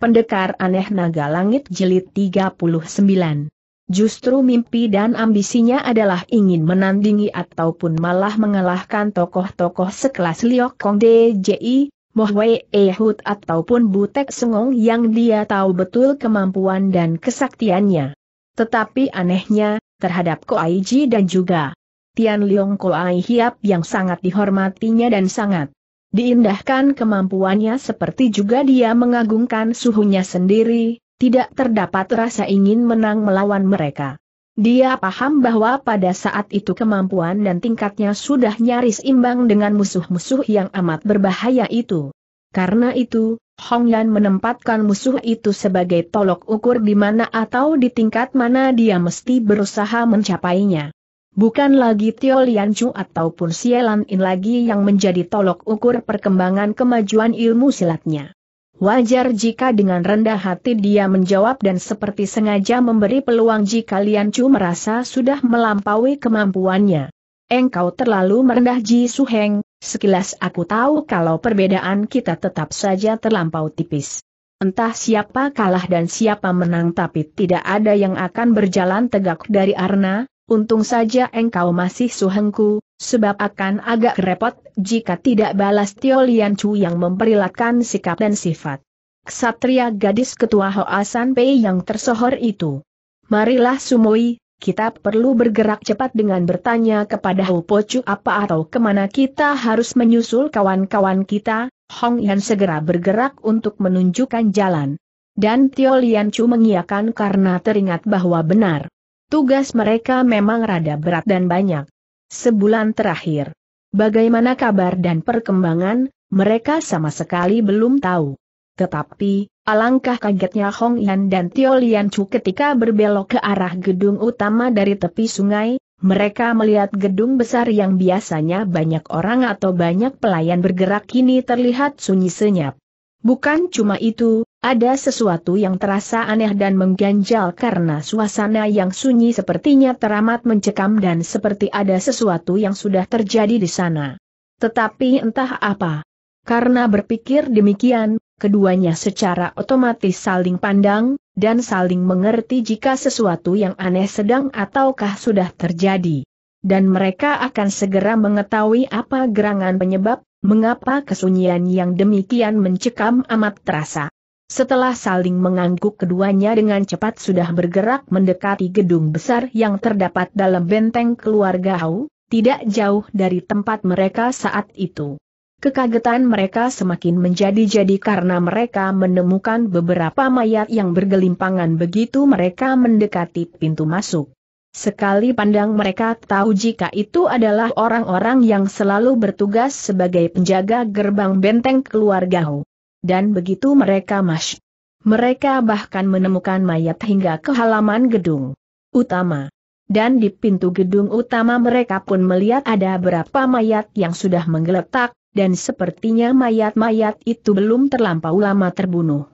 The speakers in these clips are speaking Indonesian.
Pendekar Aneh Naga Langit Jelit 39 Justru mimpi dan ambisinya adalah ingin menandingi ataupun malah mengalahkan tokoh-tokoh sekelas Liok Kong DJI, Mohwe Ehud ataupun Butek Sengong yang dia tahu betul kemampuan dan kesaktiannya. Tetapi anehnya, terhadap Koaiji dan juga Tian Leong Koai Hiap yang sangat dihormatinya dan sangat Diindahkan kemampuannya seperti juga dia mengagungkan suhunya sendiri, tidak terdapat rasa ingin menang melawan mereka. Dia paham bahwa pada saat itu kemampuan dan tingkatnya sudah nyaris imbang dengan musuh-musuh yang amat berbahaya itu. Karena itu, Hong Yan menempatkan musuh itu sebagai tolok ukur di mana atau di tingkat mana dia mesti berusaha mencapainya. Bukan lagi Tio Chu ataupun Sielan In lagi yang menjadi tolok ukur perkembangan kemajuan ilmu silatnya. Wajar jika dengan rendah hati dia menjawab dan seperti sengaja memberi peluang jika Chu merasa sudah melampaui kemampuannya. Engkau terlalu merendah Ji Suheng, sekilas aku tahu kalau perbedaan kita tetap saja terlampau tipis. Entah siapa kalah dan siapa menang tapi tidak ada yang akan berjalan tegak dari Arna, Untung saja engkau masih suhengku, sebab akan agak repot jika tidak balas Tio Lian Chu yang memperilatkan sikap dan sifat. Ksatria gadis ketua Hoasan Pei yang tersohor itu. Marilah Sumoi, kita perlu bergerak cepat dengan bertanya kepada Hu Pocu apa atau kemana kita harus menyusul kawan-kawan kita, Hong Yan segera bergerak untuk menunjukkan jalan. Dan Tio Lian Chu mengiakan karena teringat bahwa benar. Tugas mereka memang rada berat dan banyak. Sebulan terakhir, bagaimana kabar dan perkembangan, mereka sama sekali belum tahu. Tetapi, alangkah kagetnya Hong Yan dan Tio Lian Chu ketika berbelok ke arah gedung utama dari tepi sungai, mereka melihat gedung besar yang biasanya banyak orang atau banyak pelayan bergerak kini terlihat sunyi senyap. Bukan cuma itu, ada sesuatu yang terasa aneh dan mengganjal karena suasana yang sunyi sepertinya teramat mencekam dan seperti ada sesuatu yang sudah terjadi di sana. Tetapi entah apa. Karena berpikir demikian, keduanya secara otomatis saling pandang, dan saling mengerti jika sesuatu yang aneh sedang ataukah sudah terjadi. Dan mereka akan segera mengetahui apa gerangan penyebab, mengapa kesunyian yang demikian mencekam amat terasa. Setelah saling mengangguk keduanya dengan cepat sudah bergerak mendekati gedung besar yang terdapat dalam benteng keluarga Hau, tidak jauh dari tempat mereka saat itu. Kekagetan mereka semakin menjadi-jadi karena mereka menemukan beberapa mayat yang bergelimpangan begitu mereka mendekati pintu masuk. Sekali pandang mereka tahu jika itu adalah orang-orang yang selalu bertugas sebagai penjaga gerbang benteng keluarga Hau dan begitu mereka masuk. Mereka bahkan menemukan mayat hingga ke halaman gedung utama. Dan di pintu gedung utama mereka pun melihat ada berapa mayat yang sudah menggeletak, dan sepertinya mayat-mayat itu belum terlampau lama terbunuh.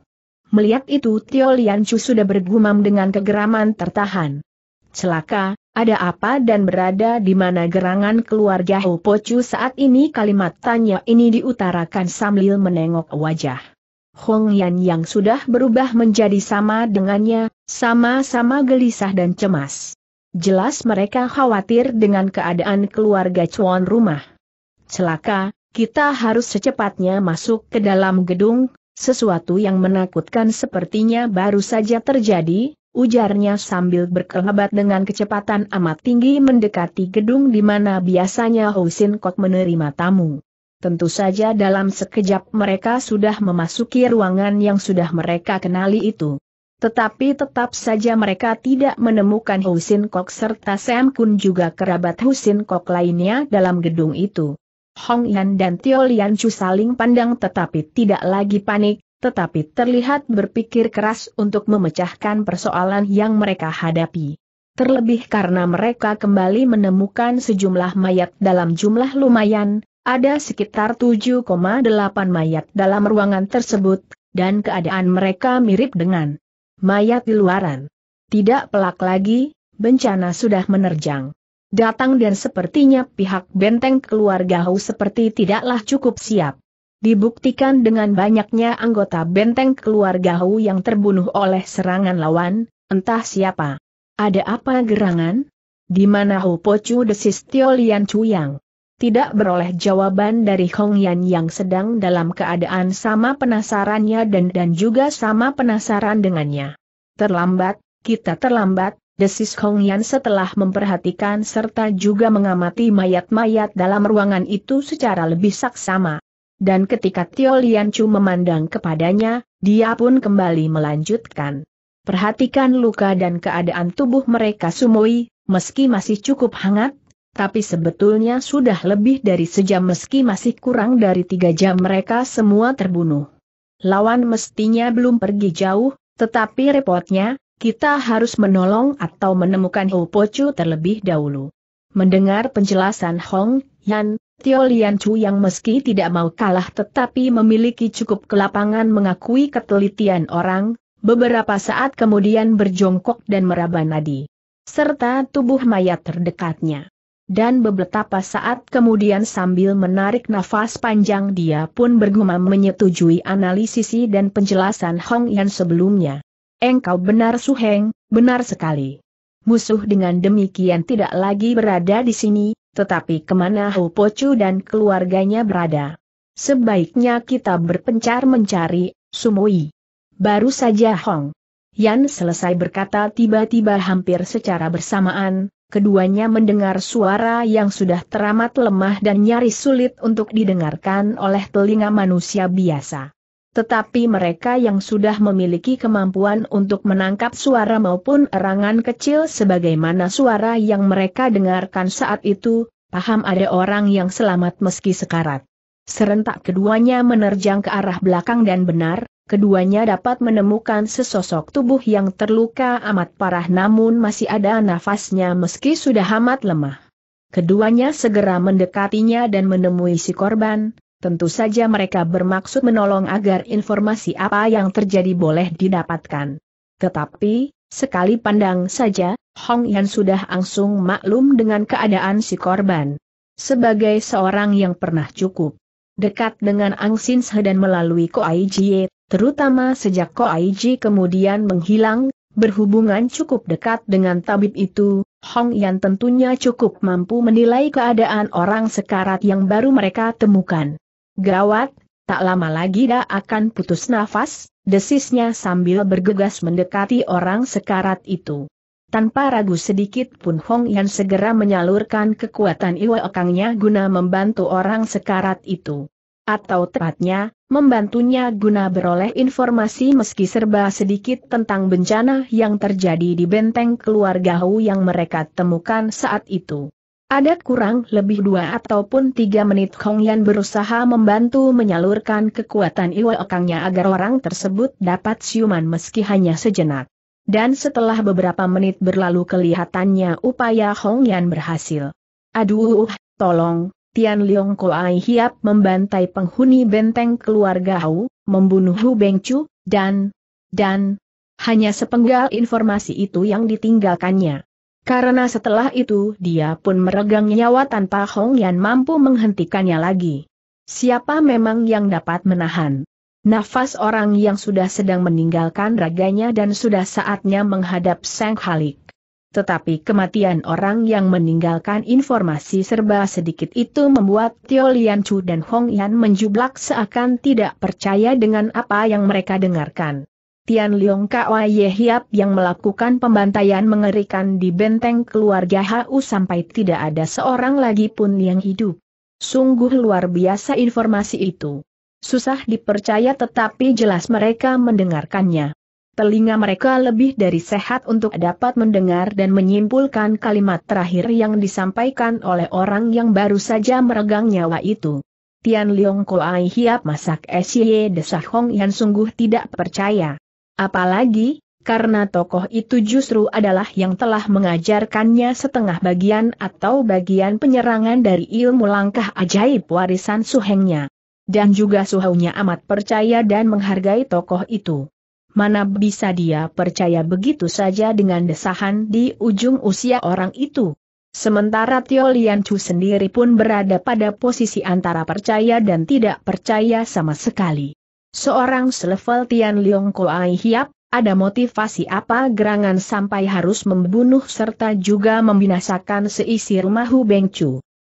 Melihat itu Tio Lian Chu sudah bergumam dengan kegeraman tertahan celaka, ada apa dan berada di mana gerangan keluarga Ho Pocu saat ini kalimat tanya ini diutarakan sambil menengok wajah. Hong Yan yang sudah berubah menjadi sama dengannya, sama-sama gelisah dan cemas. Jelas mereka khawatir dengan keadaan keluarga cuan rumah. Celaka, kita harus secepatnya masuk ke dalam gedung, sesuatu yang menakutkan sepertinya baru saja terjadi, ujarnya sambil berkelebat dengan kecepatan amat tinggi mendekati gedung di mana biasanya Husin Kok menerima tamu. Tentu saja dalam sekejap mereka sudah memasuki ruangan yang sudah mereka kenali itu. Tetapi tetap saja mereka tidak menemukan Husin Kok serta Sam Kun juga kerabat Husin Kok lainnya dalam gedung itu. Hong Yan dan Tio Lian Chu saling pandang tetapi tidak lagi panik, tetapi terlihat berpikir keras untuk memecahkan persoalan yang mereka hadapi. Terlebih karena mereka kembali menemukan sejumlah mayat dalam jumlah lumayan, ada sekitar 7,8 mayat dalam ruangan tersebut, dan keadaan mereka mirip dengan mayat di luaran. Tidak pelak lagi, bencana sudah menerjang. Datang dan sepertinya pihak benteng keluarga Hu seperti tidaklah cukup siap dibuktikan dengan banyaknya anggota benteng keluarga Hu yang terbunuh oleh serangan lawan, entah siapa. Ada apa gerangan? Di mana Hu Pocu desis Tio Lian Yang. Tidak beroleh jawaban dari Hong Yan yang sedang dalam keadaan sama penasarannya dan dan juga sama penasaran dengannya. Terlambat, kita terlambat, desis Hong Yan setelah memperhatikan serta juga mengamati mayat-mayat dalam ruangan itu secara lebih saksama. Dan ketika Tio Liancu memandang kepadanya, dia pun kembali melanjutkan. Perhatikan luka dan keadaan tubuh mereka Sumoi, meski masih cukup hangat, tapi sebetulnya sudah lebih dari sejam meski masih kurang dari tiga jam mereka semua terbunuh. Lawan mestinya belum pergi jauh, tetapi repotnya, kita harus menolong atau menemukan Ho terlebih dahulu. Mendengar penjelasan Hong Yan, Tio Lian Chu yang meski tidak mau kalah tetapi memiliki cukup kelapangan mengakui ketelitian orang, beberapa saat kemudian berjongkok dan meraba nadi. Serta tubuh mayat terdekatnya. Dan beberapa saat kemudian sambil menarik nafas panjang dia pun bergumam menyetujui analisis dan penjelasan Hong Yan sebelumnya. Engkau benar Su Heng, benar sekali. Musuh dengan demikian tidak lagi berada di sini, tetapi kemana Hu Pocu dan keluarganya berada. Sebaiknya kita berpencar mencari, Sumui. Baru saja Hong Yan selesai berkata tiba-tiba hampir secara bersamaan, keduanya mendengar suara yang sudah teramat lemah dan nyaris sulit untuk didengarkan oleh telinga manusia biasa. Tetapi mereka yang sudah memiliki kemampuan untuk menangkap suara maupun erangan kecil sebagaimana suara yang mereka dengarkan saat itu, paham ada orang yang selamat meski sekarat. Serentak keduanya menerjang ke arah belakang dan benar, keduanya dapat menemukan sesosok tubuh yang terluka amat parah namun masih ada nafasnya meski sudah amat lemah. Keduanya segera mendekatinya dan menemui si korban, Tentu saja mereka bermaksud menolong agar informasi apa yang terjadi boleh didapatkan. Tetapi, sekali pandang saja, Hong Yan sudah langsung maklum dengan keadaan si korban. Sebagai seorang yang pernah cukup dekat dengan Ang Sin Se dan melalui Ko Ai Jie, terutama sejak Ko Ai Ji kemudian menghilang, berhubungan cukup dekat dengan tabib itu, Hong Yan tentunya cukup mampu menilai keadaan orang sekarat yang baru mereka temukan. Gawat, tak lama lagi dia akan putus nafas, desisnya sambil bergegas mendekati orang sekarat itu. Tanpa ragu sedikit pun Hong Yan segera menyalurkan kekuatan iwa okangnya guna membantu orang sekarat itu. Atau tepatnya, membantunya guna beroleh informasi meski serba sedikit tentang bencana yang terjadi di benteng keluarga Hu yang mereka temukan saat itu. Ada kurang lebih dua ataupun tiga menit Hong Yan berusaha membantu menyalurkan kekuatan Iwa Okangnya agar orang tersebut dapat siuman meski hanya sejenak. Dan setelah beberapa menit berlalu kelihatannya upaya Hong Yan berhasil. Aduh, tolong, Tian Leong Koai Hiap membantai penghuni benteng keluarga Hau, membunuh Hu Beng Chu, dan, dan, hanya sepenggal informasi itu yang ditinggalkannya. Karena setelah itu dia pun meregang nyawa tanpa Hong Yan mampu menghentikannya lagi. Siapa memang yang dapat menahan? Nafas orang yang sudah sedang meninggalkan raganya dan sudah saatnya menghadap Sang Halik. Tetapi kematian orang yang meninggalkan informasi serba sedikit itu membuat Tio Lian Chu dan Hong Yan menjublak seakan tidak percaya dengan apa yang mereka dengarkan. Tian Liong Kwa Ye Hiap yang melakukan pembantaian mengerikan di benteng keluarga Hau sampai tidak ada seorang lagi pun yang hidup. Sungguh luar biasa informasi itu. Susah dipercaya tetapi jelas mereka mendengarkannya. Telinga mereka lebih dari sehat untuk dapat mendengar dan menyimpulkan kalimat terakhir yang disampaikan oleh orang yang baru saja meregang nyawa itu. Tian Liong Koai Hiap masak S.Y.E. Desah Hong Yan sungguh tidak percaya. Apalagi, karena tokoh itu justru adalah yang telah mengajarkannya setengah bagian atau bagian penyerangan dari ilmu langkah ajaib warisan suhengnya. Dan juga suhunya amat percaya dan menghargai tokoh itu. Mana bisa dia percaya begitu saja dengan desahan di ujung usia orang itu. Sementara Tio Lian Chu sendiri pun berada pada posisi antara percaya dan tidak percaya sama sekali. Seorang selevel Tian Liong Koai Hiap, ada motivasi apa gerangan sampai harus membunuh serta juga membinasakan seisi rumah Hu Beng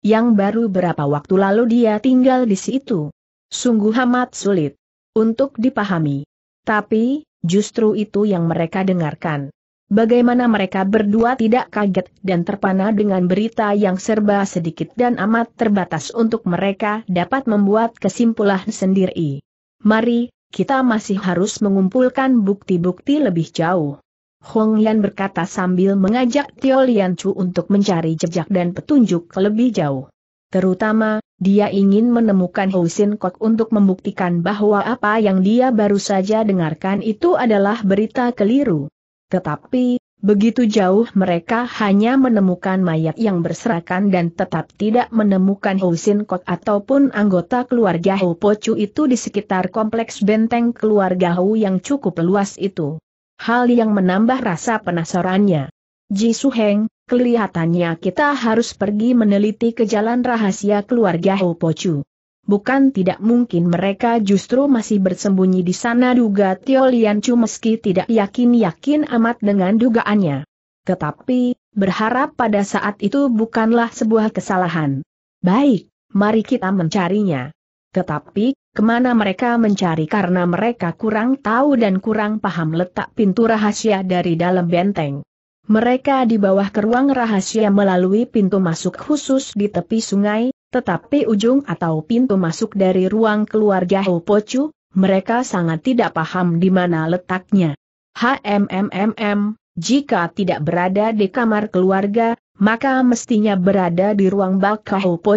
Yang baru berapa waktu lalu dia tinggal di situ. Sungguh amat sulit untuk dipahami. Tapi, justru itu yang mereka dengarkan. Bagaimana mereka berdua tidak kaget dan terpana dengan berita yang serba sedikit dan amat terbatas untuk mereka dapat membuat kesimpulan sendiri. Mari, kita masih harus mengumpulkan bukti-bukti lebih jauh. Hong Yan berkata sambil mengajak Tio Lian Chu untuk mencari jejak dan petunjuk lebih jauh. Terutama, dia ingin menemukan Hou Sin Kok untuk membuktikan bahwa apa yang dia baru saja dengarkan itu adalah berita keliru. Tetapi, Begitu jauh mereka hanya menemukan mayat yang berserakan dan tetap tidak menemukan Sin Kok ataupun anggota keluarga Ho Chu itu di sekitar kompleks benteng keluarga Ho yang cukup luas itu. Hal yang menambah rasa penasarannya. Ji Su Heng, kelihatannya kita harus pergi meneliti ke jalan rahasia keluarga Ho Chu bukan tidak mungkin mereka justru masih bersembunyi di sana duga Tio Chu meski tidak yakin-yakin amat dengan dugaannya. Tetapi, berharap pada saat itu bukanlah sebuah kesalahan. Baik, mari kita mencarinya. Tetapi, kemana mereka mencari karena mereka kurang tahu dan kurang paham letak pintu rahasia dari dalam benteng. Mereka di ke ruang rahasia melalui pintu masuk khusus di tepi sungai, tetapi ujung atau pintu masuk dari ruang keluarga Chu, mereka sangat tidak paham di mana letaknya. HMMMM, jika tidak berada di kamar keluarga, maka mestinya berada di ruang bak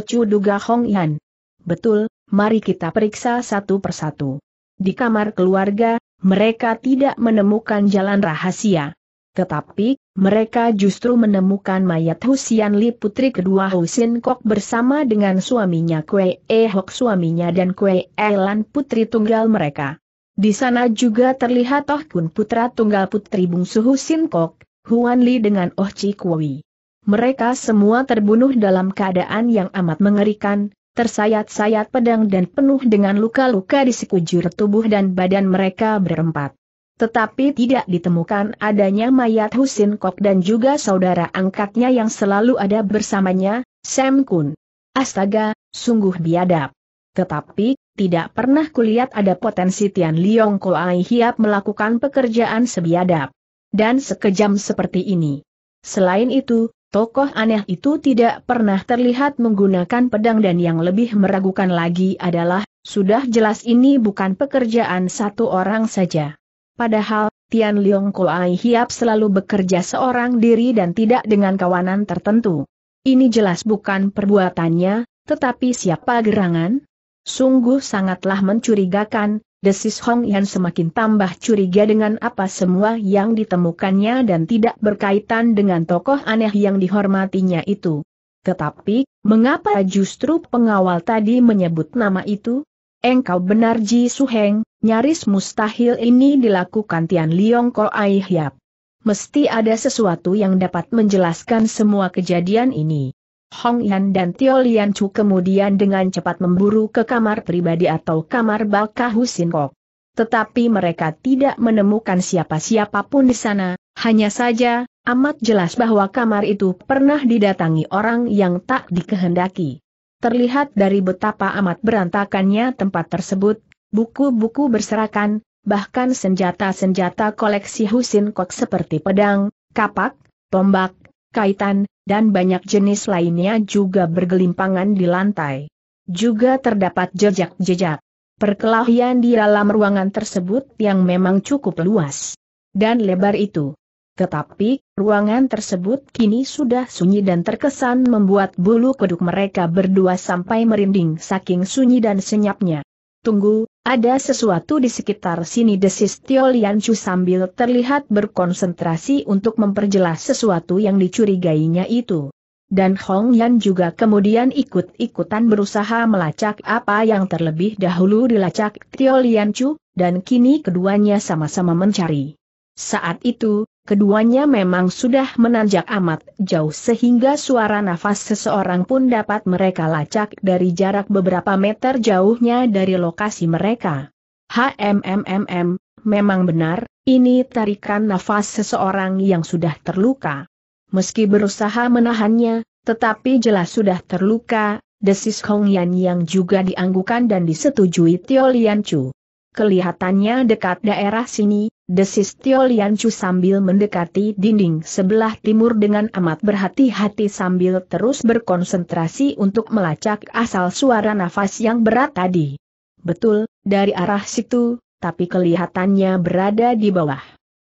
Chu Duga Hong Yan. Betul, mari kita periksa satu persatu. Di kamar keluarga, mereka tidak menemukan jalan rahasia. Tetapi, mereka justru menemukan mayat Husian Li putri kedua Husin Kok bersama dengan suaminya Kue E Hok suaminya dan Kue Lan putri tunggal mereka. Di sana juga terlihat Oh Kun putra tunggal putri bungsu Husin Kok, Huan Li dengan Oh Chi Kui. Mereka semua terbunuh dalam keadaan yang amat mengerikan, tersayat-sayat pedang dan penuh dengan luka-luka di sekujur tubuh dan badan mereka berempat. Tetapi tidak ditemukan adanya mayat Husin Kok dan juga saudara angkatnya yang selalu ada bersamanya, Sam Kun. Astaga, sungguh biadab. Tetapi, tidak pernah kulihat ada potensi Tian Liong Koai Hiap melakukan pekerjaan sebiadab. Dan sekejam seperti ini. Selain itu, Tokoh aneh itu tidak pernah terlihat menggunakan pedang dan yang lebih meragukan lagi adalah, sudah jelas ini bukan pekerjaan satu orang saja. Padahal, Tian Liong Koai Hiap selalu bekerja seorang diri dan tidak dengan kawanan tertentu. Ini jelas bukan perbuatannya, tetapi siapa gerangan? Sungguh sangatlah mencurigakan, desis Hong Yan semakin tambah curiga dengan apa semua yang ditemukannya dan tidak berkaitan dengan tokoh aneh yang dihormatinya itu. Tetapi, mengapa justru pengawal tadi menyebut nama itu? Engkau benar Ji Suheng, nyaris mustahil ini dilakukan Tian Liong Ko Ai Hiap. Mesti ada sesuatu yang dapat menjelaskan semua kejadian ini. Hong Yan dan Tio Lian Chu kemudian dengan cepat memburu ke kamar pribadi atau kamar Balka Husin Kok. Tetapi mereka tidak menemukan siapa-siapapun di sana, hanya saja, amat jelas bahwa kamar itu pernah didatangi orang yang tak dikehendaki. Terlihat dari betapa amat berantakannya tempat tersebut, buku-buku berserakan, bahkan senjata-senjata koleksi Husin Kok seperti pedang, kapak, tombak, kaitan, dan banyak jenis lainnya juga bergelimpangan di lantai. Juga terdapat jejak-jejak perkelahian di dalam ruangan tersebut yang memang cukup luas dan lebar itu. Tetapi, ruangan tersebut kini sudah sunyi dan terkesan membuat bulu kuduk mereka berdua sampai merinding saking sunyi dan senyapnya. Tunggu, ada sesuatu di sekitar sini desis Tio Chu sambil terlihat berkonsentrasi untuk memperjelas sesuatu yang dicurigainya itu. Dan Hong Yan juga kemudian ikut-ikutan berusaha melacak apa yang terlebih dahulu dilacak Tio Chu, dan kini keduanya sama-sama mencari. Saat itu, Keduanya memang sudah menanjak amat jauh sehingga suara nafas seseorang pun dapat mereka lacak dari jarak beberapa meter jauhnya dari lokasi mereka. HMMMM, memang benar, ini tarikan nafas seseorang yang sudah terluka. Meski berusaha menahannya, tetapi jelas sudah terluka, desis Hong Yan yang juga dianggukan dan disetujui Tio Lian Chu. Kelihatannya dekat daerah sini, desis Tio Liancu sambil mendekati dinding sebelah timur dengan amat berhati-hati sambil terus berkonsentrasi untuk melacak asal suara nafas yang berat tadi. Betul, dari arah situ, tapi kelihatannya berada di bawah.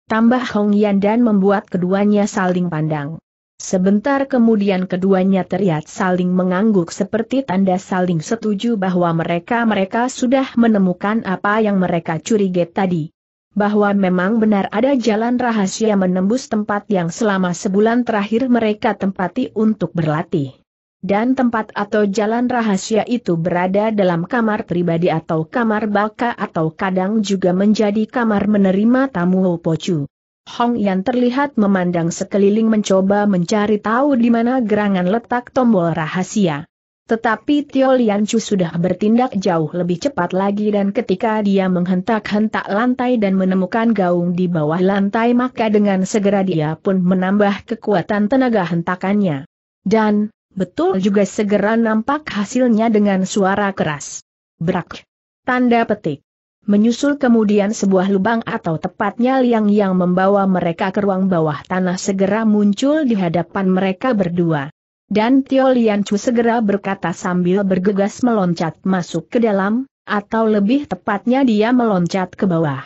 Tambah Hong Yan dan membuat keduanya saling pandang. Sebentar kemudian keduanya terlihat saling mengangguk seperti tanda saling setuju bahwa mereka-mereka sudah menemukan apa yang mereka curigai tadi bahwa memang benar ada jalan rahasia menembus tempat yang selama sebulan terakhir mereka tempati untuk berlatih. Dan tempat atau jalan rahasia itu berada dalam kamar pribadi atau kamar baka atau kadang juga menjadi kamar menerima tamu Hopochu. Hong Yan terlihat memandang sekeliling mencoba mencari tahu di mana gerangan letak tombol rahasia. Tetapi Tio Chu sudah bertindak jauh lebih cepat lagi dan ketika dia menghentak-hentak lantai dan menemukan gaung di bawah lantai maka dengan segera dia pun menambah kekuatan tenaga hentakannya. Dan, betul juga segera nampak hasilnya dengan suara keras. Brak. Tanda petik. Menyusul kemudian sebuah lubang atau tepatnya liang yang membawa mereka ke ruang bawah tanah segera muncul di hadapan mereka berdua. Dan Tio Lian Chu segera berkata sambil bergegas meloncat masuk ke dalam, atau lebih tepatnya dia meloncat ke bawah.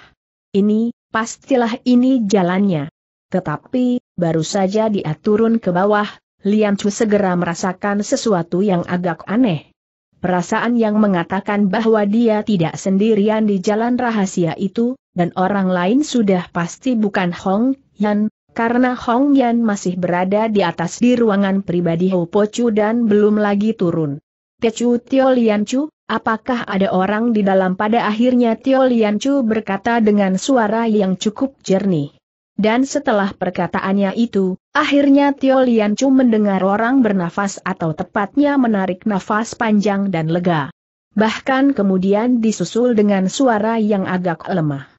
Ini, pastilah ini jalannya. Tetapi, baru saja dia turun ke bawah, Lian Chu segera merasakan sesuatu yang agak aneh. Perasaan yang mengatakan bahwa dia tidak sendirian di jalan rahasia itu, dan orang lain sudah pasti bukan Hong Yan, karena Hong Yan masih berada di atas di ruangan pribadi Ho Po Chu dan belum lagi turun. Tecu Tio Lian Chu, apakah ada orang di dalam pada akhirnya Tio Lian Chu berkata dengan suara yang cukup jernih. Dan setelah perkataannya itu, akhirnya Tio Lian Chu mendengar orang bernafas atau tepatnya menarik nafas panjang dan lega. Bahkan kemudian disusul dengan suara yang agak lemah.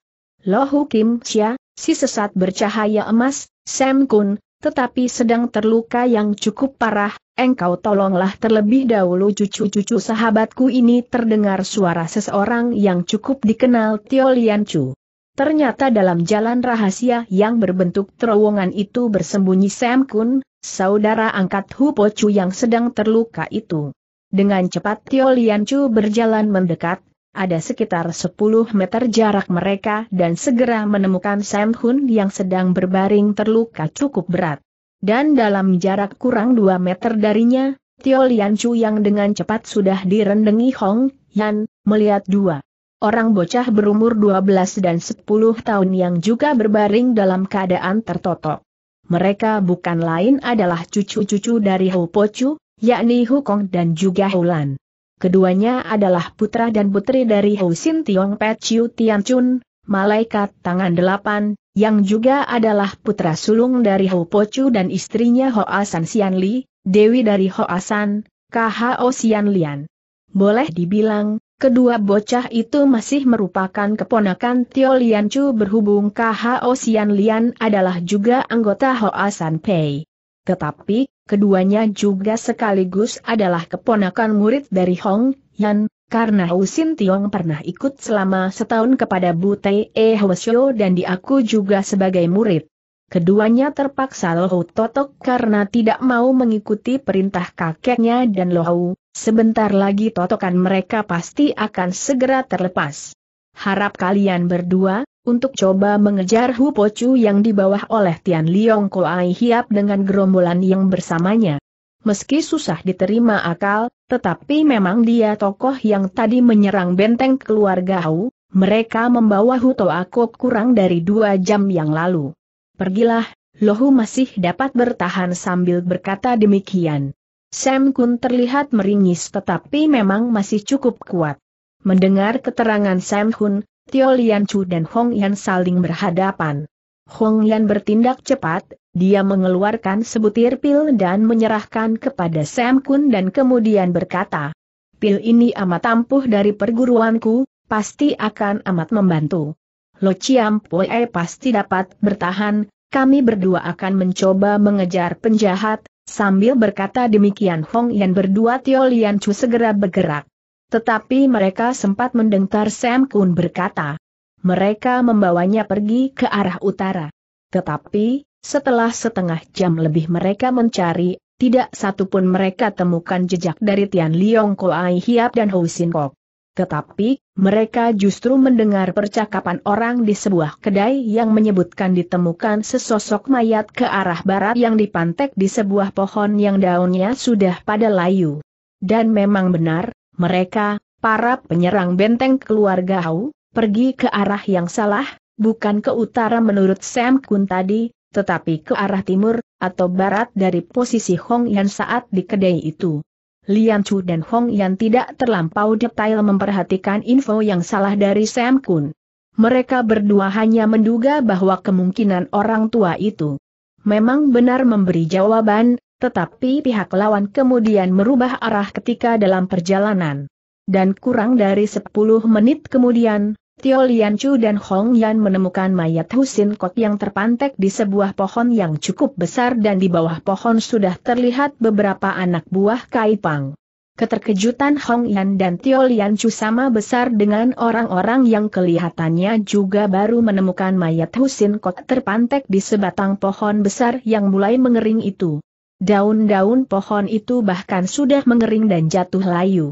Hu Kim Xia, si sesat bercahaya emas, Sam Kun, tetapi sedang terluka yang cukup parah, engkau tolonglah terlebih dahulu cucu-cucu sahabatku ini terdengar suara seseorang yang cukup dikenal Tio Lian Chu. Ternyata dalam jalan rahasia yang berbentuk terowongan itu bersembunyi Sam Kun, saudara angkat Hu Po Chu yang sedang terluka itu. Dengan cepat Tio Lian Chu berjalan mendekat, ada sekitar 10 meter jarak mereka dan segera menemukan Sam Hun yang sedang berbaring terluka cukup berat. Dan dalam jarak kurang 2 meter darinya, Tio Lian Chu yang dengan cepat sudah direndengi Hong Yan, melihat dua. Orang bocah berumur 12 dan 10 tahun yang juga berbaring dalam keadaan tertotok. Mereka bukan lain adalah cucu-cucu dari Hu Pochu, yakni Kong dan juga Hulan keduanya adalah putra dan putri dari Sin Tiong Pet Chiu Tian Chun, malaikat tangan delapan, yang juga adalah putra sulung dari Hou Po Chu dan istrinya Ho Asan Sian Li, Dewi dari Hoa San, KHO Sian Lian. Boleh dibilang, kedua bocah itu masih merupakan keponakan Tio Lian Chu berhubung KHO Sian Lian adalah juga anggota Ho Asan Pei. Tetapi, keduanya juga sekaligus adalah keponakan murid dari Hong Yan, karena Hu Sin Tiong pernah ikut selama setahun kepada Bu Tei E Hwasyo dan diaku juga sebagai murid. Keduanya terpaksa Lohu Totok karena tidak mau mengikuti perintah kakeknya dan Lohu, sebentar lagi totokan mereka pasti akan segera terlepas. Harap kalian berdua, untuk coba mengejar Hu Pochu yang dibawa oleh Tian Liong Koai Hiap dengan gerombolan yang bersamanya. Meski susah diterima akal, tetapi memang dia tokoh yang tadi menyerang benteng keluarga Hu, mereka membawa Hu Toakok kurang dari dua jam yang lalu. Pergilah, Lohu masih dapat bertahan sambil berkata demikian. Sam Kun terlihat meringis tetapi memang masih cukup kuat. Mendengar keterangan Sam Hun, Tio Lian Chu dan Hong Yan saling berhadapan. Hong Yan bertindak cepat, dia mengeluarkan sebutir pil dan menyerahkan kepada Sam Kun dan kemudian berkata, Pil ini amat ampuh dari perguruanku, pasti akan amat membantu. Lo Chiam Pue pasti dapat bertahan, kami berdua akan mencoba mengejar penjahat, sambil berkata demikian Hong Yan berdua Tio Lian Chu segera bergerak. Tetapi mereka sempat mendengar Sam Kun berkata. Mereka membawanya pergi ke arah utara. Tetapi, setelah setengah jam lebih mereka mencari, tidak satupun mereka temukan jejak dari Tian Liong Ai Hiap dan Ho Sin Kok. Tetapi, mereka justru mendengar percakapan orang di sebuah kedai yang menyebutkan ditemukan sesosok mayat ke arah barat yang dipantek di sebuah pohon yang daunnya sudah pada layu. Dan memang benar, mereka, para penyerang benteng keluarga Hau, pergi ke arah yang salah, bukan ke utara menurut Sam Kun tadi, tetapi ke arah timur, atau barat dari posisi Hong Yan saat di kedai itu. Lian Chu dan Hong Yan tidak terlampau detail memperhatikan info yang salah dari Sam Kun. Mereka berdua hanya menduga bahwa kemungkinan orang tua itu memang benar memberi jawaban, tetapi pihak lawan kemudian merubah arah ketika dalam perjalanan. Dan kurang dari 10 menit kemudian, Tio Lian Chu dan Hong Yan menemukan mayat Husin Kok yang terpantek di sebuah pohon yang cukup besar dan di bawah pohon sudah terlihat beberapa anak buah Kaipang. Keterkejutan Hong Yan dan Tio Lian Chu sama besar dengan orang-orang yang kelihatannya juga baru menemukan mayat Husin Kot terpantek di sebatang pohon besar yang mulai mengering itu. Daun-daun pohon itu bahkan sudah mengering dan jatuh layu.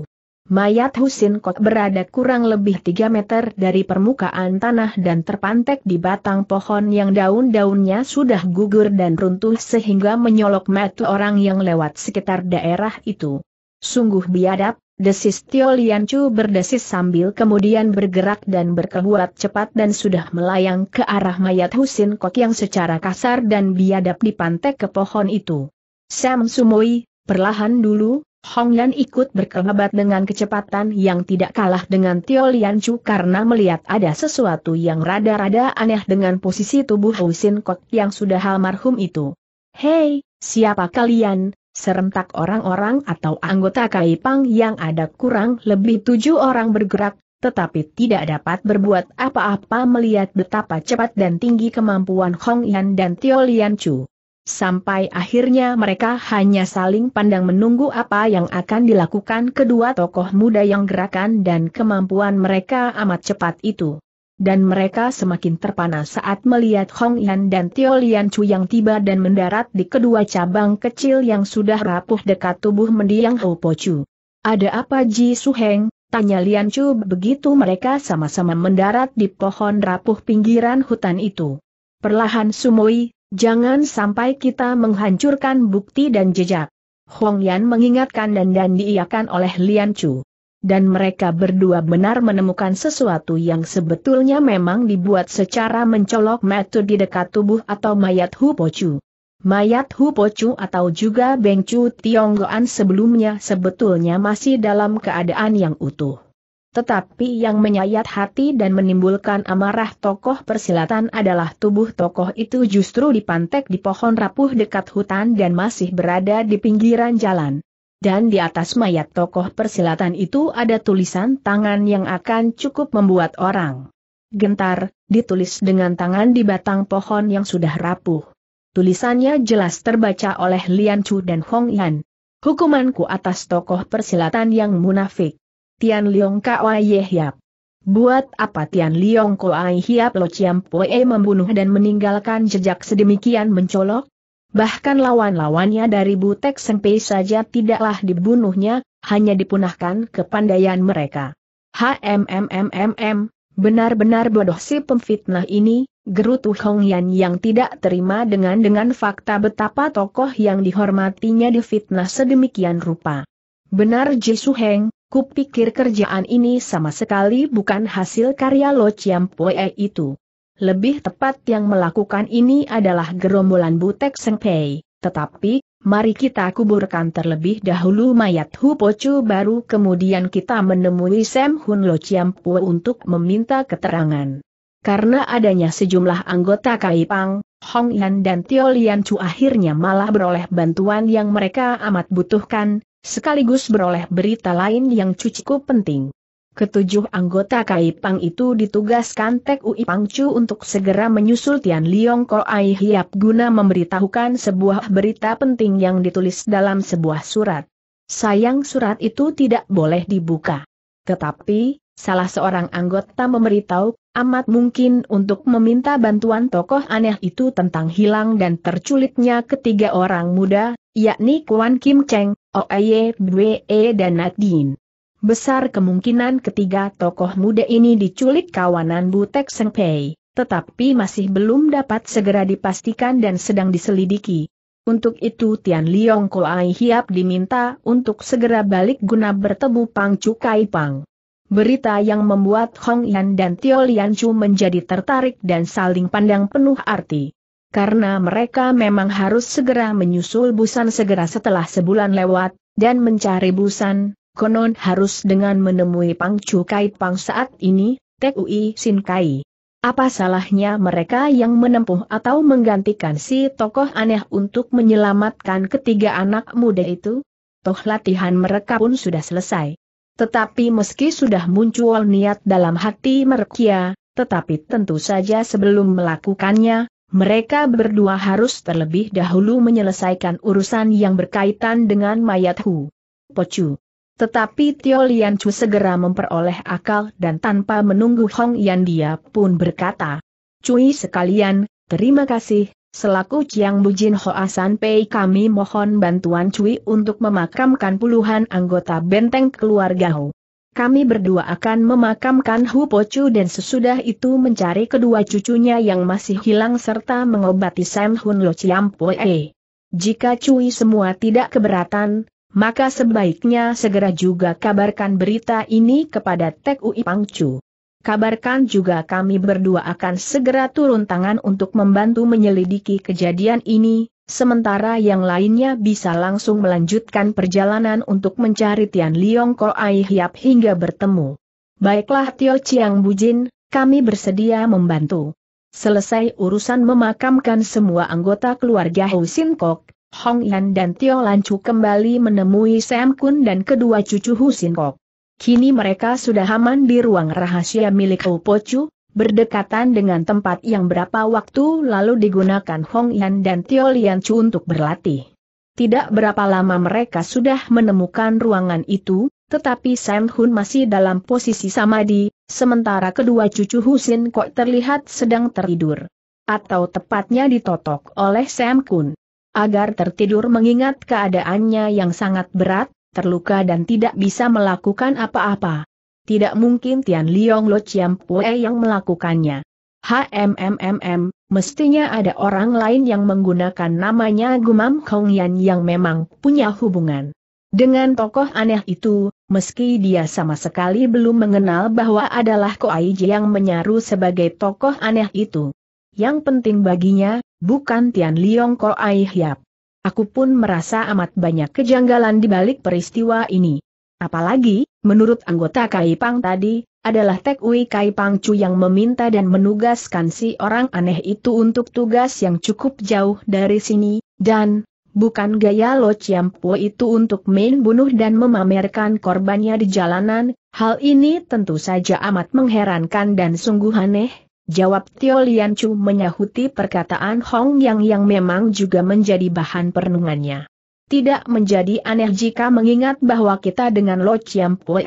Mayat Husin Kok berada kurang lebih 3 meter dari permukaan tanah dan terpantek di batang pohon yang daun-daunnya sudah gugur dan runtuh sehingga menyolok mata orang yang lewat sekitar daerah itu. Sungguh biadab, desis Tio Lian Chu berdesis sambil kemudian bergerak dan berkeluat cepat dan sudah melayang ke arah mayat Husin Kok yang secara kasar dan biadab dipantek ke pohon itu. Sam Sumoi, perlahan dulu, Hong Yan ikut berkelebat dengan kecepatan yang tidak kalah dengan Tio Lian Chu karena melihat ada sesuatu yang rada-rada aneh dengan posisi tubuh Sin Kot yang sudah almarhum itu. Hei, siapa kalian? Serentak orang-orang atau anggota Kaipang yang ada kurang lebih tujuh orang bergerak, tetapi tidak dapat berbuat apa-apa melihat betapa cepat dan tinggi kemampuan Hong Yan dan Tio Lian Chu. Sampai akhirnya mereka hanya saling pandang menunggu apa yang akan dilakukan kedua tokoh muda yang gerakan dan kemampuan mereka amat cepat itu. Dan mereka semakin terpana saat melihat Hong Yan dan Tio Lian Chu yang tiba dan mendarat di kedua cabang kecil yang sudah rapuh dekat tubuh mendiang Ho Po Chu. Ada apa Ji Su Heng? Tanya Lian Chu begitu mereka sama-sama mendarat di pohon rapuh pinggiran hutan itu. Perlahan Sumoi, Jangan sampai kita menghancurkan bukti dan jejak. Hong Yan mengingatkan dan dan diiakan oleh Lian Chu. Dan mereka berdua benar menemukan sesuatu yang sebetulnya memang dibuat secara mencolok metode di dekat tubuh atau mayat Hu Po Chu. Mayat Hu Pochu atau juga Beng Chu Tionggoan sebelumnya sebetulnya masih dalam keadaan yang utuh. Tetapi yang menyayat hati dan menimbulkan amarah tokoh persilatan adalah tubuh tokoh itu justru dipantek di pohon rapuh dekat hutan dan masih berada di pinggiran jalan. Dan di atas mayat tokoh persilatan itu ada tulisan tangan yang akan cukup membuat orang gentar, ditulis dengan tangan di batang pohon yang sudah rapuh. Tulisannya jelas terbaca oleh Lian Chu dan Hong Yan. Hukumanku atas tokoh persilatan yang munafik. Tian Liong Koi Ye Hiap. Buat apa Tian Leong Koi Hiap Lo Chiam Poe membunuh dan meninggalkan jejak sedemikian mencolok? Bahkan lawan-lawannya dari Butek Sengpei saja tidaklah dibunuhnya, hanya dipunahkan kepandaian mereka. HMMMMM, benar-benar bodoh si pemfitnah ini, gerutu Hong Yan yang tidak terima dengan dengan fakta betapa tokoh yang dihormatinya difitnah sedemikian rupa. Benar Ji Su kupikir kerjaan ini sama sekali bukan hasil karya Lo Chiam Pue itu. Lebih tepat yang melakukan ini adalah gerombolan Butek Seng Pei. tetapi, mari kita kuburkan terlebih dahulu mayat Hu Pocu baru kemudian kita menemui Sam Hun Lo Chiam Pue untuk meminta keterangan. Karena adanya sejumlah anggota Kai Pang, Hong Yan dan Tio Lian Chu akhirnya malah beroleh bantuan yang mereka amat butuhkan, sekaligus beroleh berita lain yang cukup penting. Ketujuh anggota kai pang itu ditugaskan Tek Ui Pangcu untuk segera menyusul Tian Liong Ko Ai Hiap guna memberitahukan sebuah berita penting yang ditulis dalam sebuah surat. Sayang surat itu tidak boleh dibuka. Tetapi, salah seorang anggota memberitahu, amat mungkin untuk meminta bantuan tokoh aneh itu tentang hilang dan terculitnya ketiga orang muda, yakni Kuan Kim Cheng, Oye OEYBE e dan Nadine. Besar kemungkinan ketiga tokoh muda ini diculik kawanan Butek Sengpei, tetapi masih belum dapat segera dipastikan dan sedang diselidiki. Untuk itu Tian Liong Koai Hiap diminta untuk segera balik guna bertemu Pang Kai Pang. Berita yang membuat Hong Yan dan Tio Lian Chu menjadi tertarik dan saling pandang penuh arti karena mereka memang harus segera menyusul Busan segera setelah sebulan lewat, dan mencari Busan, konon harus dengan menemui Pang Chu Kai Pang saat ini, Tui Sin Kai. Apa salahnya mereka yang menempuh atau menggantikan si tokoh aneh untuk menyelamatkan ketiga anak muda itu? Toh latihan mereka pun sudah selesai. Tetapi meski sudah muncul niat dalam hati mereka, tetapi tentu saja sebelum melakukannya, mereka berdua harus terlebih dahulu menyelesaikan urusan yang berkaitan dengan mayat Hu. Pocu. Tetapi Tio Lian Chu segera memperoleh akal dan tanpa menunggu Hong Yan dia pun berkata, Cui sekalian, terima kasih, selaku Chiang Bujin Hoasan Pei kami mohon bantuan Cui untuk memakamkan puluhan anggota benteng keluarga Hu kami berdua akan memakamkan Hu Pocu dan sesudah itu mencari kedua cucunya yang masih hilang serta mengobati Sam Hun Lo Chiam Poe. Jika Cui semua tidak keberatan, maka sebaiknya segera juga kabarkan berita ini kepada Tek Ui Chu. Kabarkan juga kami berdua akan segera turun tangan untuk membantu menyelidiki kejadian ini, Sementara yang lainnya bisa langsung melanjutkan perjalanan untuk mencari Tian Liong Ko Ai Hiap hingga bertemu. Baiklah Tio Chiang Bujin, kami bersedia membantu. Selesai urusan memakamkan semua anggota keluarga Ho Sin Kok, Hong Yan dan Tio Lancu kembali menemui Sam Kun dan kedua cucu Ho Sin Kok. Kini mereka sudah aman di ruang rahasia milik Ho Po Chu, berdekatan dengan tempat yang berapa waktu lalu digunakan Hong Yan dan Tio Lian Chu untuk berlatih. Tidak berapa lama mereka sudah menemukan ruangan itu, tetapi Sam Hun masih dalam posisi samadi, sementara kedua cucu Husin Kok terlihat sedang tertidur. Atau tepatnya ditotok oleh Sam Kun. Agar tertidur mengingat keadaannya yang sangat berat, terluka dan tidak bisa melakukan apa-apa tidak mungkin Tian Liong Lo Chiam Pue yang melakukannya. HMMMM, mestinya ada orang lain yang menggunakan namanya Gumam Kong Yan yang memang punya hubungan. Dengan tokoh aneh itu, meski dia sama sekali belum mengenal bahwa adalah Ko Ai Ji yang menyaru sebagai tokoh aneh itu. Yang penting baginya, bukan Tian Liong Ai Hiap. Aku pun merasa amat banyak kejanggalan di balik peristiwa ini. Apalagi, Menurut anggota Kai Pang tadi, adalah Tek Kai Pang Chu yang meminta dan menugaskan si orang aneh itu untuk tugas yang cukup jauh dari sini, dan, bukan gaya Lo Po itu untuk main bunuh dan memamerkan korbannya di jalanan, hal ini tentu saja amat mengherankan dan sungguh aneh, jawab Tio Lian Chu menyahuti perkataan Hong Yang yang memang juga menjadi bahan perenungannya. Tidak menjadi aneh jika mengingat bahwa kita dengan Lo Chiam Pue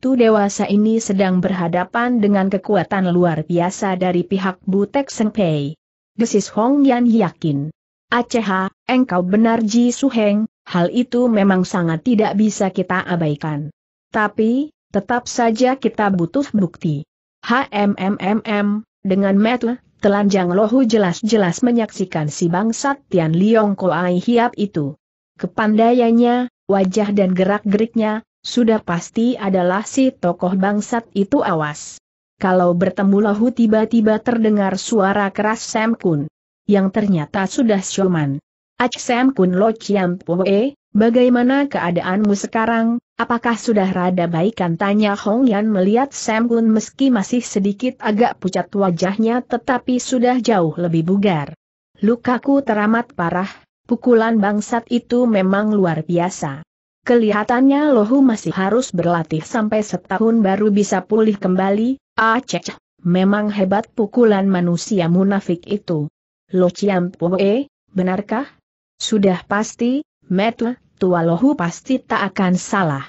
tu dewasa ini sedang berhadapan dengan kekuatan luar biasa dari pihak Butek Seng Pei. Gesis Hong Yan yakin. Aceh, engkau benar Ji Su Heng, hal itu memang sangat tidak bisa kita abaikan. Tapi, tetap saja kita butuh bukti. HMMMM, dengan metu, telanjang lohu jelas-jelas menyaksikan si bangsat Tian Liong Koai Hiap itu. Kepandaiannya, wajah dan gerak-geriknya, sudah pasti adalah si tokoh bangsat itu awas. Kalau bertemu lahu tiba-tiba terdengar suara keras Sam Kun. Yang ternyata sudah Shoman. Ach Sam Kun Lo Chiam Poe, bagaimana keadaanmu sekarang, apakah sudah rada baikan tanya Hong Yan melihat Sam Kun meski masih sedikit agak pucat wajahnya tetapi sudah jauh lebih bugar. Lukaku teramat parah, Pukulan bangsat itu memang luar biasa. Kelihatannya Lohu masih harus berlatih sampai setahun baru bisa pulih kembali, aceh, ah, memang hebat pukulan manusia munafik itu. Lo Ciam benarkah? Sudah pasti, Metu, tua Lohu pasti tak akan salah.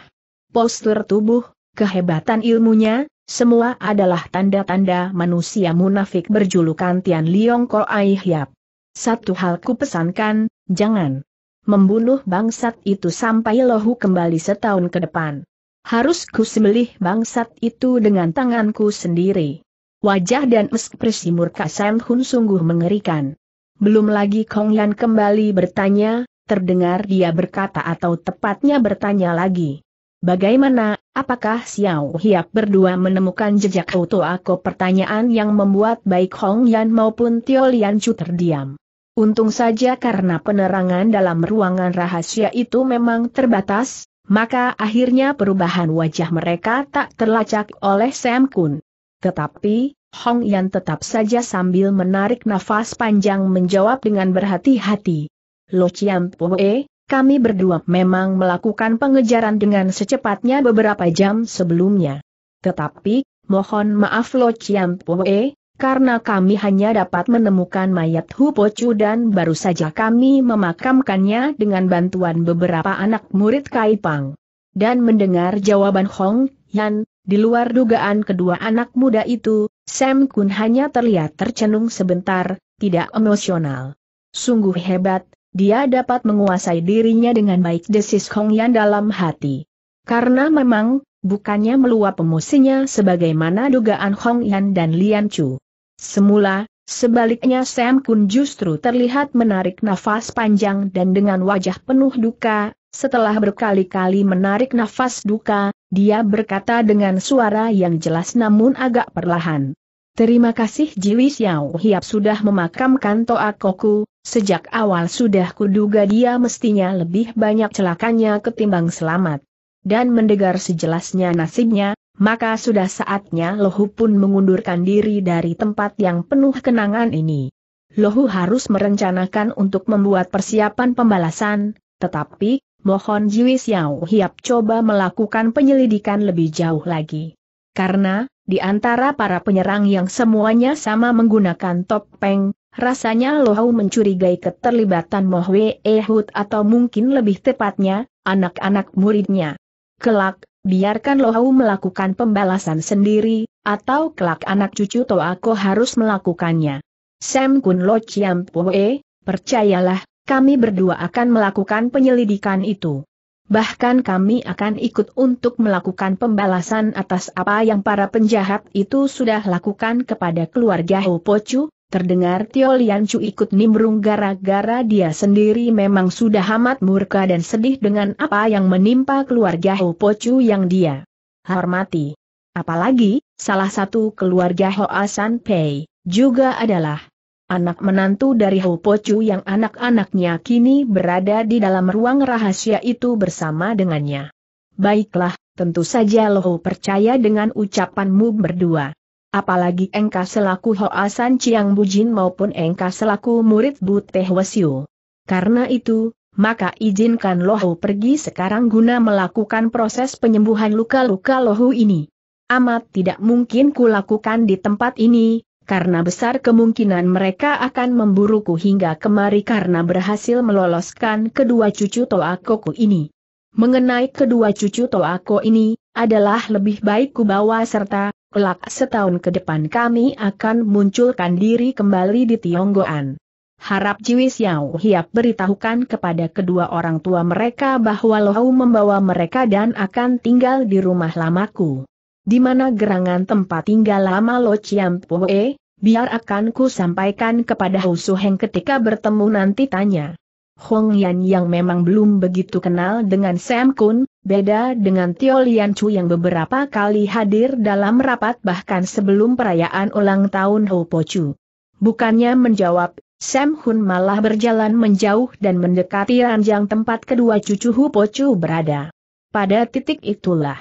Postur tubuh, kehebatan ilmunya, semua adalah tanda-tanda manusia munafik berjulukan Tian Liong Ko Ai Hiap. Satu hal ku pesankan, jangan membunuh bangsat itu sampai lohu kembali setahun ke depan. Harus ku sembelih bangsat itu dengan tanganku sendiri. Wajah dan ekspresi murka Sam Hun sungguh mengerikan. Belum lagi Kong Yan kembali bertanya, terdengar dia berkata atau tepatnya bertanya lagi. Bagaimana, apakah Xiao Hiap berdua menemukan jejak auto aku pertanyaan yang membuat baik Hong Yan maupun Tio Lian Chu terdiam. Untung saja karena penerangan dalam ruangan rahasia itu memang terbatas, maka akhirnya perubahan wajah mereka tak terlacak oleh Sam Kun. Tetapi, Hong Yan tetap saja sambil menarik nafas panjang menjawab dengan berhati-hati. Lo Chiam Poe, kami berdua memang melakukan pengejaran dengan secepatnya beberapa jam sebelumnya. Tetapi, mohon maaf Lo Chiam Poe, karena kami hanya dapat menemukan mayat Hu Hupocu dan baru saja kami memakamkannya dengan bantuan beberapa anak murid Kaipang. Dan mendengar jawaban Hong Yan, di luar dugaan kedua anak muda itu, Sam Kun hanya terlihat tercenung sebentar, tidak emosional. Sungguh hebat, dia dapat menguasai dirinya dengan baik desis Hong Yan dalam hati. Karena memang, bukannya meluap emosinya sebagaimana dugaan Hong Yan dan Lian Chu. Semula, sebaliknya Sam Kun justru terlihat menarik nafas panjang dan dengan wajah penuh duka, setelah berkali-kali menarik nafas duka, dia berkata dengan suara yang jelas namun agak perlahan. Terima kasih Jiwi Xiao Hiap sudah memakamkan Toa Koku, sejak awal sudah kuduga dia mestinya lebih banyak celakanya ketimbang selamat. Dan mendengar sejelasnya nasibnya, maka sudah saatnya Lohu pun mengundurkan diri dari tempat yang penuh kenangan ini. Lohu harus merencanakan untuk membuat persiapan pembalasan, tetapi, mohon Jiwi Xiao Hiap coba melakukan penyelidikan lebih jauh lagi. Karena, di antara para penyerang yang semuanya sama menggunakan topeng, rasanya Lohu mencurigai keterlibatan Mohwe Ehud atau mungkin lebih tepatnya, anak-anak muridnya. Kelak, biarkan Lohau melakukan pembalasan sendiri, atau kelak anak cucu Toako harus melakukannya. Sam Kun Lo Chiam Poe, percayalah, kami berdua akan melakukan penyelidikan itu. Bahkan kami akan ikut untuk melakukan pembalasan atas apa yang para penjahat itu sudah lakukan kepada keluarga Ho Pochu, Terdengar Tio Lian Chu ikut nimbrung gara-gara dia sendiri memang sudah amat murka dan sedih dengan apa yang menimpa keluarga Ho Po Chu yang dia hormati. Apalagi, salah satu keluarga Ho Asan Pei, juga adalah anak menantu dari Ho Po Chu yang anak-anaknya kini berada di dalam ruang rahasia itu bersama dengannya. Baiklah, tentu saja Loho percaya dengan ucapanmu berdua apalagi engka selaku Hoasan Chiang Bujin maupun engka selaku murid Teh Wesiu. Karena itu, maka izinkan Lohu pergi sekarang guna melakukan proses penyembuhan luka-luka Lohu ini. Amat tidak mungkin kulakukan di tempat ini, karena besar kemungkinan mereka akan memburuku hingga kemari karena berhasil meloloskan kedua cucu Toa Toakoku ini. Mengenai kedua cucu Toa Toako ini, adalah lebih baik kubawa serta, kelak setahun ke depan kami akan munculkan diri kembali di Tionggoan. Harap Jiwi Xiao Hiap beritahukan kepada kedua orang tua mereka bahwa Lohau membawa mereka dan akan tinggal di rumah lamaku. Di mana gerangan tempat tinggal lama Lo Chiam Poe, biar akan ku sampaikan kepada Hou Heng ketika bertemu nanti tanya. Hong Yan yang memang belum begitu kenal dengan Sam Kun, Beda dengan Tio Lian Chu yang beberapa kali hadir dalam rapat bahkan sebelum perayaan ulang tahun Ho Po Chu. Bukannya menjawab, Sam Hun malah berjalan menjauh dan mendekati ranjang tempat kedua cucu Ho Po Chu berada. Pada titik itulah,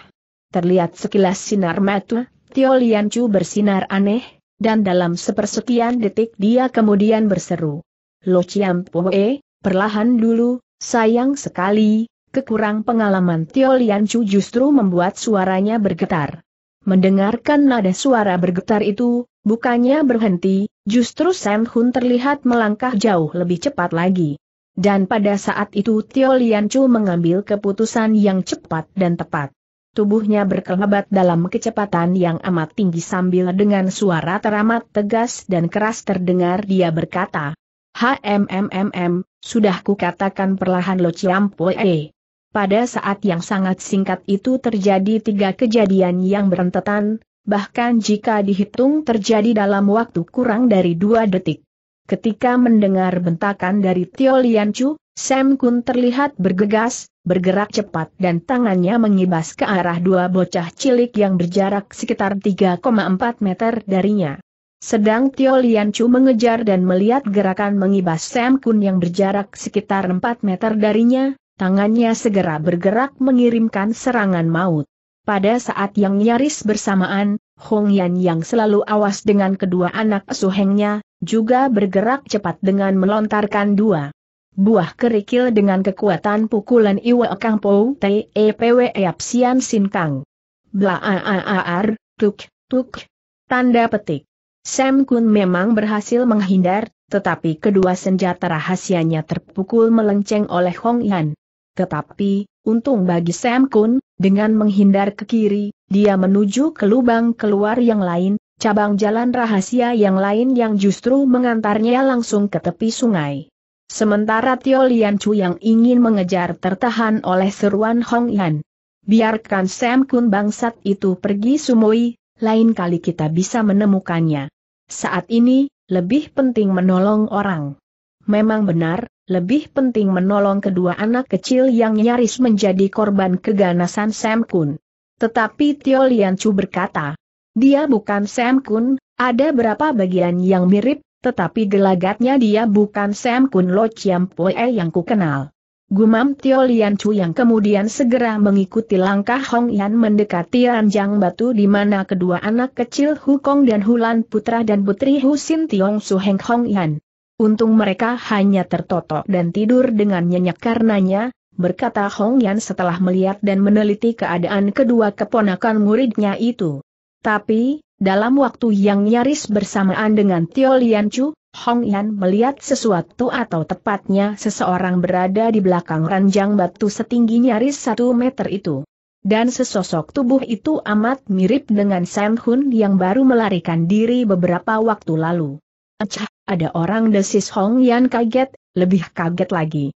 terlihat sekilas sinar mata, Tio Lian Chu bersinar aneh, dan dalam sepersekian detik dia kemudian berseru. Lo Chiam Poe, perlahan dulu, sayang sekali, kekurang pengalaman Tio Chu justru membuat suaranya bergetar. Mendengarkan nada suara bergetar itu, bukannya berhenti, justru Sam Hun terlihat melangkah jauh lebih cepat lagi. Dan pada saat itu Tio Chu mengambil keputusan yang cepat dan tepat. Tubuhnya berkelebat dalam kecepatan yang amat tinggi sambil dengan suara teramat tegas dan keras terdengar dia berkata, HMMMM, sudah kukatakan perlahan lo ciampoe. Pada saat yang sangat singkat itu terjadi tiga kejadian yang berentetan, bahkan jika dihitung terjadi dalam waktu kurang dari dua detik. Ketika mendengar bentakan dari Tio Chu, Sam Kun terlihat bergegas, bergerak cepat dan tangannya mengibas ke arah dua bocah cilik yang berjarak sekitar 3,4 meter darinya. Sedang Tio Chu mengejar dan melihat gerakan mengibas Sam Kun yang berjarak sekitar 4 meter darinya, Tangannya segera bergerak mengirimkan serangan maut. Pada saat yang nyaris bersamaan, Hong Yan yang selalu awas dengan kedua anak suhengnya, juga bergerak cepat dengan melontarkan dua buah kerikil dengan kekuatan pukulan Iwa Kang Pou Te Pwe Apsian Sin Kang. Blaaar, tuk, tuk. Tanda petik. Sam Kun memang berhasil menghindar, tetapi kedua senjata rahasianya terpukul melenceng oleh Hong Yan. Tetapi, untung bagi Sam Kun, dengan menghindar ke kiri, dia menuju ke lubang keluar yang lain, cabang jalan rahasia yang lain yang justru mengantarnya langsung ke tepi sungai. Sementara Tio Lian Chu yang ingin mengejar tertahan oleh seruan Hong Yan. Biarkan Sam Kun bangsat itu pergi sumoi, lain kali kita bisa menemukannya. Saat ini, lebih penting menolong orang. Memang benar, lebih penting menolong kedua anak kecil yang nyaris menjadi korban keganasan Sam Kun. Tetapi Tio Lian Chu berkata, dia bukan Sam Kun, ada berapa bagian yang mirip, tetapi gelagatnya dia bukan Sam Kun Lo Chiam Poe yang kukenal. Gumam Tio Lian Chu yang kemudian segera mengikuti langkah Hong Yan mendekati ranjang batu di mana kedua anak kecil Hukong dan Hulan putra dan putri Husin Tiong Su Heng Hong Yan. Untung mereka hanya tertotok dan tidur dengan nyenyak karenanya, berkata Hong Yan setelah melihat dan meneliti keadaan kedua keponakan muridnya itu. Tapi, dalam waktu yang nyaris bersamaan dengan Tio Lian Chu, Hong Yan melihat sesuatu atau tepatnya seseorang berada di belakang ranjang batu setinggi nyaris satu meter itu. Dan sesosok tubuh itu amat mirip dengan Sam Hun yang baru melarikan diri beberapa waktu lalu. Ecah, ada orang desis Hong Yan kaget, lebih kaget lagi.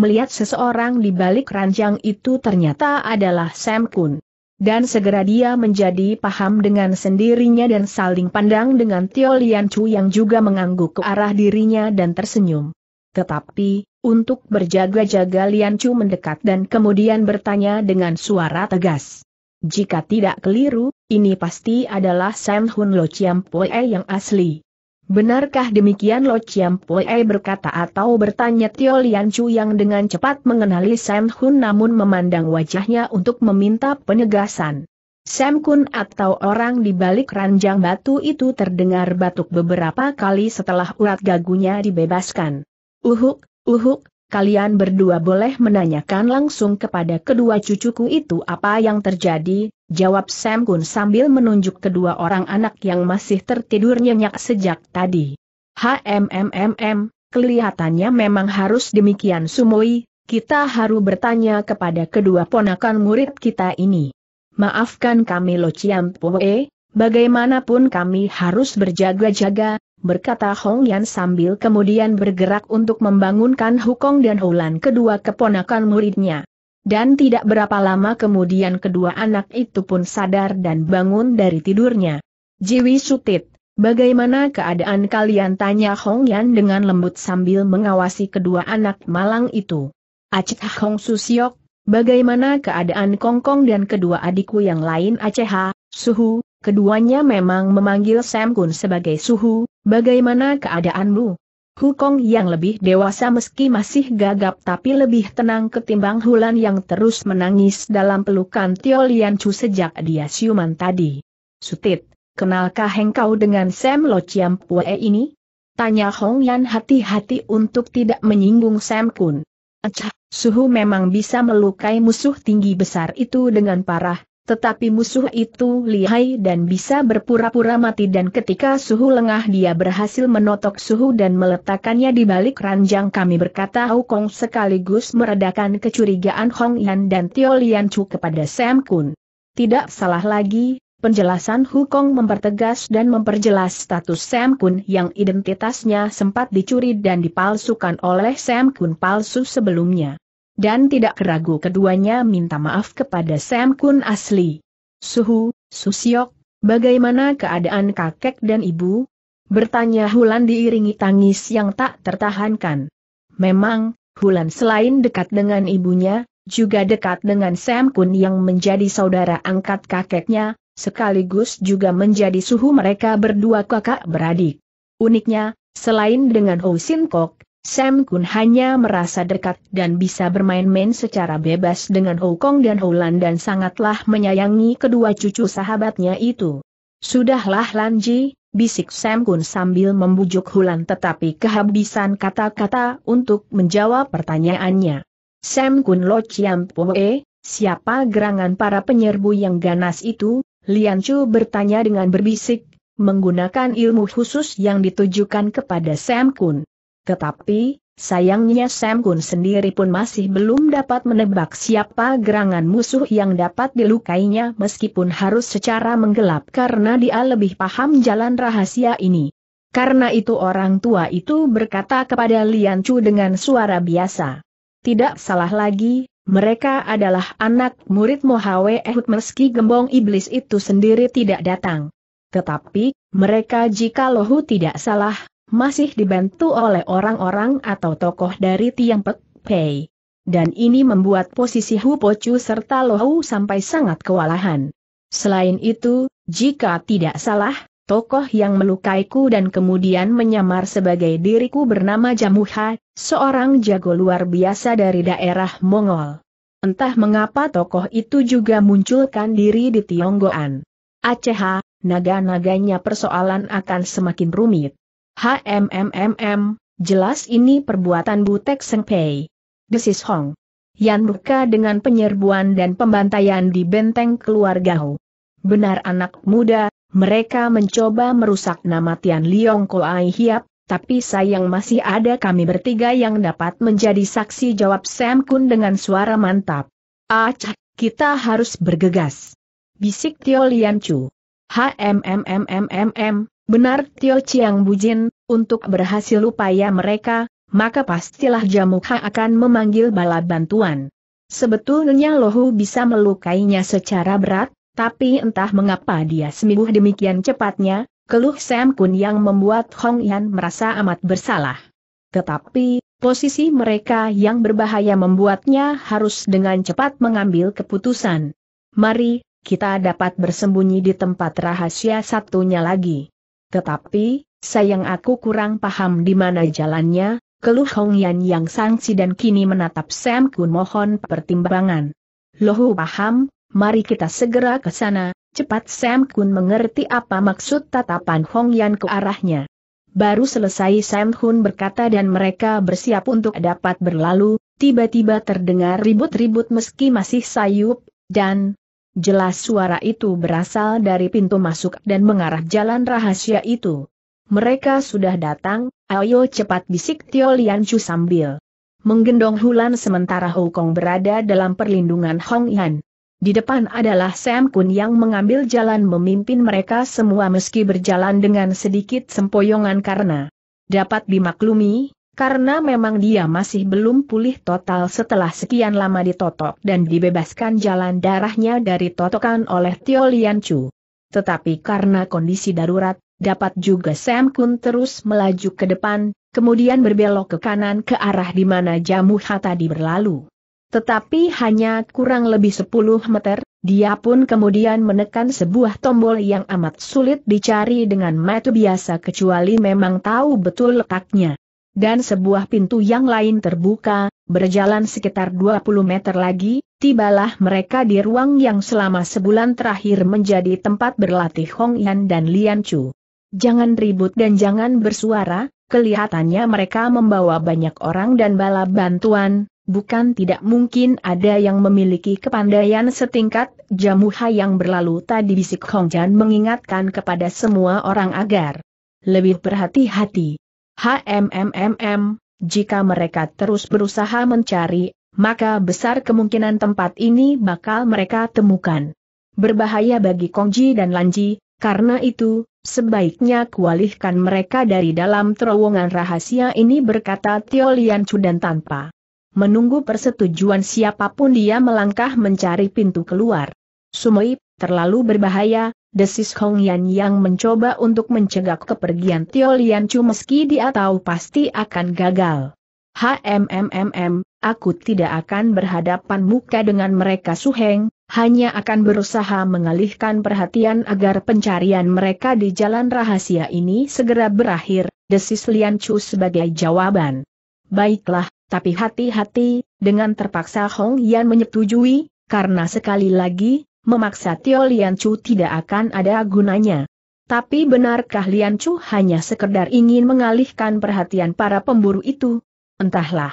Melihat seseorang di balik ranjang itu ternyata adalah Sam Kun. Dan segera dia menjadi paham dengan sendirinya dan saling pandang dengan Tio Lian Chu yang juga mengangguk ke arah dirinya dan tersenyum. Tetapi, untuk berjaga-jaga Lian Chu mendekat dan kemudian bertanya dengan suara tegas. Jika tidak keliru, ini pasti adalah Sam Hun Lo Chiam Poe yang asli. Benarkah demikian Lo Chiam Pue berkata atau bertanya Tio Lian Chu yang dengan cepat mengenali Sam Hun namun memandang wajahnya untuk meminta penegasan. Sam Kun atau orang di balik ranjang batu itu terdengar batuk beberapa kali setelah urat gagunya dibebaskan. Uhuk, uhuk, kalian berdua boleh menanyakan langsung kepada kedua cucuku itu apa yang terjadi, jawab Sam Gun sambil menunjuk kedua orang anak yang masih tertidur nyenyak sejak tadi. HMMMM, kelihatannya memang harus demikian Sumoi, kita harus bertanya kepada kedua ponakan murid kita ini. Maafkan kami Lo Chiam Poe, bagaimanapun kami harus berjaga-jaga, berkata Hong Yan sambil kemudian bergerak untuk membangunkan Hukong dan Hulan kedua keponakan muridnya. Dan tidak berapa lama kemudian kedua anak itu pun sadar dan bangun dari tidurnya. Jiwi Sutit, bagaimana keadaan kalian tanya Hong Yan dengan lembut sambil mengawasi kedua anak malang itu. Acik Hong Susiok, bagaimana keadaan Kong Kong dan kedua adikku yang lain Aceh, Suhu, keduanya memang memanggil Sam Kun sebagai Suhu, bagaimana keadaanmu? Hukong yang lebih dewasa meski masih gagap tapi lebih tenang ketimbang Hulan yang terus menangis dalam pelukan Tio Lian Chu sejak dia siuman tadi. Sutit, kenalkah engkau dengan Sam Lo Chiam Pue ini? Tanya Hong Yan hati-hati untuk tidak menyinggung Sam Kun. Acah, suhu memang bisa melukai musuh tinggi besar itu dengan parah, tetapi musuh itu lihai dan bisa berpura-pura mati dan ketika suhu lengah dia berhasil menotok suhu dan meletakkannya di balik ranjang kami berkata Hukong sekaligus meredakan kecurigaan Hong Yan dan Tio Lian Chu kepada Sam Kun. Tidak salah lagi, penjelasan Hukong mempertegas dan memperjelas status Sam Kun yang identitasnya sempat dicuri dan dipalsukan oleh Sam Kun palsu sebelumnya dan tidak keragu keduanya minta maaf kepada Sam Kun asli. Suhu, Susiok, bagaimana keadaan kakek dan ibu? Bertanya Hulan diiringi tangis yang tak tertahankan. Memang, Hulan selain dekat dengan ibunya, juga dekat dengan Sam Kun yang menjadi saudara angkat kakeknya, sekaligus juga menjadi suhu mereka berdua kakak beradik. Uniknya, selain dengan Ho Sin Kok, Sam Kun hanya merasa dekat dan bisa bermain-main secara bebas dengan Hou Kong dan Hou Lan dan sangatlah menyayangi kedua cucu sahabatnya itu. Sudahlah Lan Ji, bisik Sam Kun sambil membujuk Hou Lan, tetapi kehabisan kata-kata untuk menjawab pertanyaannya. Sam Kun Lo Chiam Poe, siapa gerangan para penyerbu yang ganas itu? Lian Chu bertanya dengan berbisik, menggunakan ilmu khusus yang ditujukan kepada Sam Kun. Tetapi, sayangnya Sam Kun sendiri pun masih belum dapat menebak siapa gerangan musuh yang dapat dilukainya meskipun harus secara menggelap karena dia lebih paham jalan rahasia ini. Karena itu orang tua itu berkata kepada Lian Chu dengan suara biasa. Tidak salah lagi, mereka adalah anak murid Mohawe Ehud meski gembong iblis itu sendiri tidak datang. Tetapi, mereka jika lohu tidak salah, masih dibantu oleh orang-orang atau tokoh dari Tiampek, Pei. Dan ini membuat posisi Hu Pochu serta Lohu sampai sangat kewalahan. Selain itu, jika tidak salah, tokoh yang melukaiku dan kemudian menyamar sebagai diriku bernama Jamuha, seorang jago luar biasa dari daerah Mongol. Entah mengapa tokoh itu juga munculkan diri di Tionggoan. Aceh, naga-naganya persoalan akan semakin rumit. HMMMM, jelas ini perbuatan Butek Sengpei. Desis Hong. Yan Buka dengan penyerbuan dan pembantaian di benteng keluarga Ho. Benar anak muda, mereka mencoba merusak nama Tian Liong Koai Hiap, tapi sayang masih ada kami bertiga yang dapat menjadi saksi jawab Sam Kun dengan suara mantap. Acah, ah, kita harus bergegas. Bisik Tio Lian Chu. HMMMMMM, Benar Tio Chiang Bujin, untuk berhasil upaya mereka, maka pastilah Jamukha akan memanggil bala bantuan. Sebetulnya Lohu bisa melukainya secara berat, tapi entah mengapa dia sembuh demikian cepatnya, keluh Sam Kun yang membuat Hong Yan merasa amat bersalah. Tetapi, posisi mereka yang berbahaya membuatnya harus dengan cepat mengambil keputusan. Mari, kita dapat bersembunyi di tempat rahasia satunya lagi. Tetapi, sayang aku kurang paham di mana jalannya, keluh Hong Yan yang sangsi dan kini menatap Sam Kun mohon pertimbangan. Lohu paham, mari kita segera ke sana, cepat Sam Kun mengerti apa maksud tatapan Hong Yan ke arahnya. Baru selesai Sam Kun berkata dan mereka bersiap untuk dapat berlalu, tiba-tiba terdengar ribut-ribut meski masih sayup, dan, Jelas suara itu berasal dari pintu masuk dan mengarah jalan rahasia itu. Mereka sudah datang, ayo cepat bisik Tio Chu sambil menggendong Hulan sementara Kong berada dalam perlindungan Hong Yan. Di depan adalah Sam Kun yang mengambil jalan memimpin mereka semua meski berjalan dengan sedikit sempoyongan karena dapat dimaklumi, karena memang dia masih belum pulih total setelah sekian lama ditotok dan dibebaskan jalan darahnya dari totokan oleh Tio Lian Chu. Tetapi karena kondisi darurat, dapat juga Sam Kun terus melaju ke depan, kemudian berbelok ke kanan ke arah di mana jamu tadi berlalu. Tetapi hanya kurang lebih 10 meter, dia pun kemudian menekan sebuah tombol yang amat sulit dicari dengan metu biasa kecuali memang tahu betul letaknya dan sebuah pintu yang lain terbuka, berjalan sekitar 20 meter lagi, tibalah mereka di ruang yang selama sebulan terakhir menjadi tempat berlatih Hong Yan dan Lian Chu. Jangan ribut dan jangan bersuara, kelihatannya mereka membawa banyak orang dan bala bantuan, bukan tidak mungkin ada yang memiliki kepandaian setingkat jamuha yang berlalu tadi bisik Hong Yan mengingatkan kepada semua orang agar lebih berhati-hati. HMMMM, jika mereka terus berusaha mencari, maka besar kemungkinan tempat ini bakal mereka temukan. Berbahaya bagi Kongji dan Lanji, karena itu, sebaiknya kualihkan mereka dari dalam terowongan rahasia ini berkata Tio Lian Chu dan tanpa menunggu persetujuan siapapun dia melangkah mencari pintu keluar. Sumoip, terlalu berbahaya, desis Hong Yan yang mencoba untuk mencegah kepergian Tio Lian Chu meski dia tahu pasti akan gagal. HMMMM, aku tidak akan berhadapan muka dengan mereka Suheng, hanya akan berusaha mengalihkan perhatian agar pencarian mereka di jalan rahasia ini segera berakhir, desis Lian Chu sebagai jawaban. Baiklah, tapi hati-hati, dengan terpaksa Hong Yan menyetujui, karena sekali lagi, memaksa Tio Lian Chu tidak akan ada gunanya. Tapi benarkah Lian Chu hanya sekedar ingin mengalihkan perhatian para pemburu itu? Entahlah.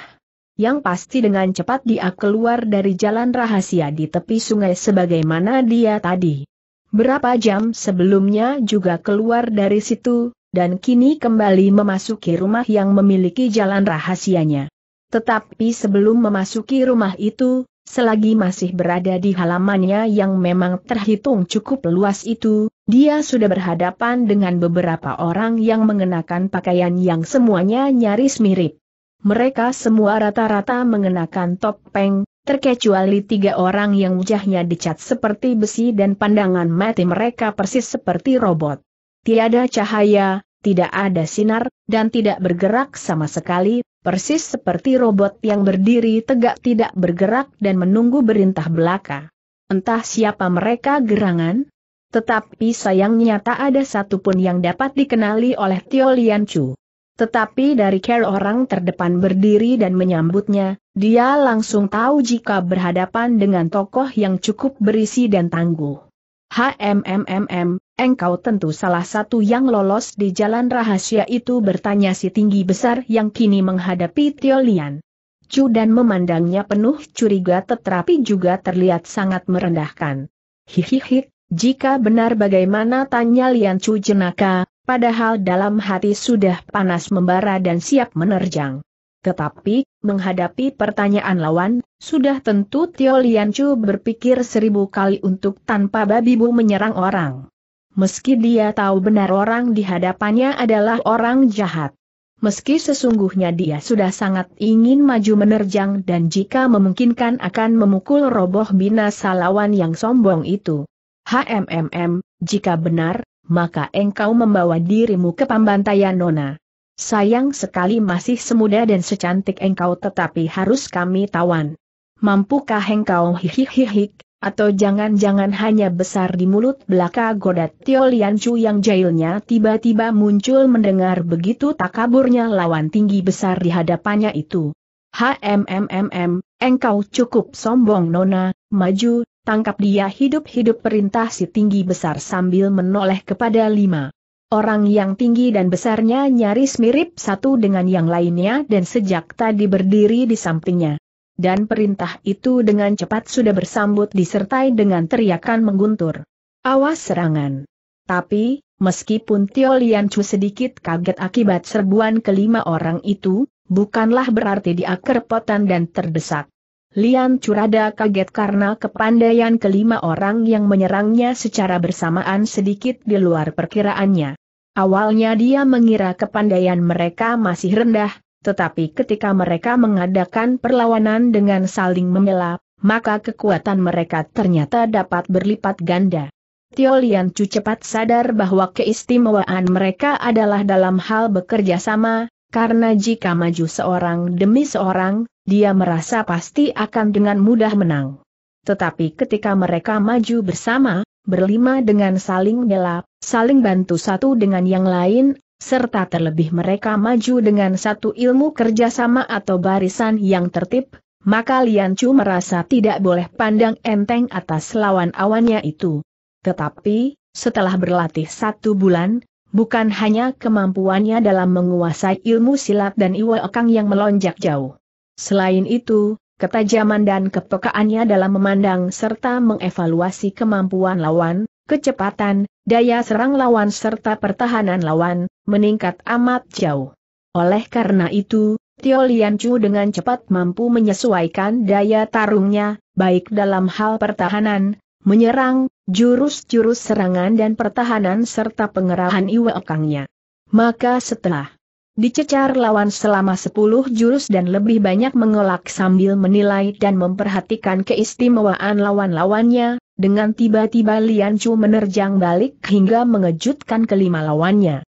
Yang pasti dengan cepat dia keluar dari jalan rahasia di tepi sungai sebagaimana dia tadi. Berapa jam sebelumnya juga keluar dari situ, dan kini kembali memasuki rumah yang memiliki jalan rahasianya. Tetapi sebelum memasuki rumah itu, Selagi masih berada di halamannya yang memang terhitung cukup luas itu, dia sudah berhadapan dengan beberapa orang yang mengenakan pakaian yang semuanya nyaris mirip. Mereka semua rata-rata mengenakan topeng, terkecuali tiga orang yang wajahnya dicat seperti besi dan pandangan mati mereka persis seperti robot. Tiada cahaya, tidak ada sinar, dan tidak bergerak sama sekali, persis seperti robot yang berdiri tegak tidak bergerak dan menunggu berintah belaka. Entah siapa mereka gerangan, tetapi sayangnya tak ada satupun yang dapat dikenali oleh Tio Lian Chu. Tetapi dari care orang terdepan berdiri dan menyambutnya, dia langsung tahu jika berhadapan dengan tokoh yang cukup berisi dan tangguh. HMMMM, engkau tentu salah satu yang lolos di jalan rahasia itu bertanya si tinggi besar yang kini menghadapi Tiolian. Chu dan memandangnya penuh curiga tetapi juga terlihat sangat merendahkan. Hihihi, jika benar bagaimana tanya Lian Chu jenaka, padahal dalam hati sudah panas membara dan siap menerjang. Tetapi, menghadapi pertanyaan lawan, sudah tentu Tio Chu berpikir seribu kali untuk tanpa babi bu menyerang orang. Meski dia tahu benar orang di hadapannya adalah orang jahat. Meski sesungguhnya dia sudah sangat ingin maju menerjang dan jika memungkinkan akan memukul roboh binasa lawan yang sombong itu. HMMM, jika benar, maka engkau membawa dirimu ke pembantaian Nona. Sayang sekali masih semuda dan secantik engkau tetapi harus kami tawan. Mampukah engkau hihihihik, atau jangan-jangan hanya besar di mulut belaka godat Tio Lian yang jailnya tiba-tiba muncul mendengar begitu takaburnya lawan tinggi besar di hadapannya itu. HMMMM, engkau cukup sombong nona, maju, tangkap dia hidup-hidup perintah si tinggi besar sambil menoleh kepada lima. Orang yang tinggi dan besarnya nyaris mirip satu dengan yang lainnya dan sejak tadi berdiri di sampingnya. Dan perintah itu dengan cepat sudah bersambut disertai dengan teriakan mengguntur. Awas serangan. Tapi, meskipun Tio Lian Chu sedikit kaget akibat serbuan kelima orang itu, bukanlah berarti dia kerepotan dan terdesak. Lian Curada kaget karena kepandaian kelima orang yang menyerangnya secara bersamaan sedikit di luar perkiraannya. Awalnya dia mengira kepandaian mereka masih rendah, tetapi ketika mereka mengadakan perlawanan dengan saling mengelap, maka kekuatan mereka ternyata dapat berlipat ganda. Tio Lian Cu cepat sadar bahwa keistimewaan mereka adalah dalam hal bekerja sama, karena jika maju seorang demi seorang, dia merasa pasti akan dengan mudah menang. Tetapi ketika mereka maju bersama, berlima dengan saling bela, saling bantu satu dengan yang lain, serta terlebih mereka maju dengan satu ilmu kerjasama atau barisan yang tertib, maka Lian Chu merasa tidak boleh pandang enteng atas lawan awannya itu. Tetapi, setelah berlatih satu bulan, Bukan hanya kemampuannya dalam menguasai ilmu silat dan Iwa Okang yang melonjak jauh. Selain itu, ketajaman dan kepekaannya dalam memandang serta mengevaluasi kemampuan lawan, kecepatan, daya serang lawan serta pertahanan lawan, meningkat amat jauh. Oleh karena itu, Tio Chu dengan cepat mampu menyesuaikan daya tarungnya, baik dalam hal pertahanan, menyerang, jurus-jurus serangan dan pertahanan serta pengerahan iwakangnya. Maka setelah dicecar lawan selama 10 jurus dan lebih banyak mengelak sambil menilai dan memperhatikan keistimewaan lawan-lawannya, dengan tiba-tiba Lian Chu menerjang balik hingga mengejutkan kelima lawannya.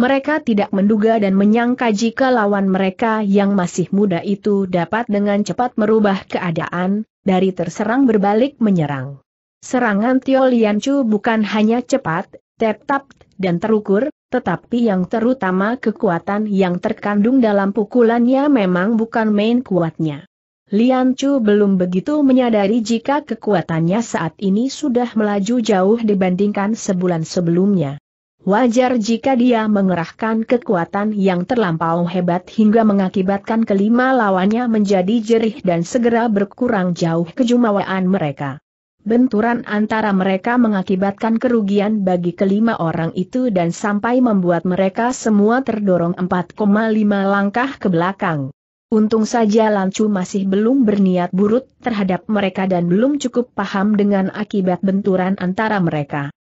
Mereka tidak menduga dan menyangka jika lawan mereka yang masih muda itu dapat dengan cepat merubah keadaan, dari terserang berbalik menyerang. Serangan Tio Chu bukan hanya cepat, tetap, dan terukur, tetapi yang terutama kekuatan yang terkandung dalam pukulannya memang bukan main kuatnya. Lian Chu belum begitu menyadari jika kekuatannya saat ini sudah melaju jauh dibandingkan sebulan sebelumnya. Wajar jika dia mengerahkan kekuatan yang terlampau hebat hingga mengakibatkan kelima lawannya menjadi jerih dan segera berkurang jauh kejumawaan mereka. Benturan antara mereka mengakibatkan kerugian bagi kelima orang itu dan sampai membuat mereka semua terdorong 4,5 langkah ke belakang. Untung saja Lancu masih belum berniat buruk terhadap mereka dan belum cukup paham dengan akibat benturan antara mereka.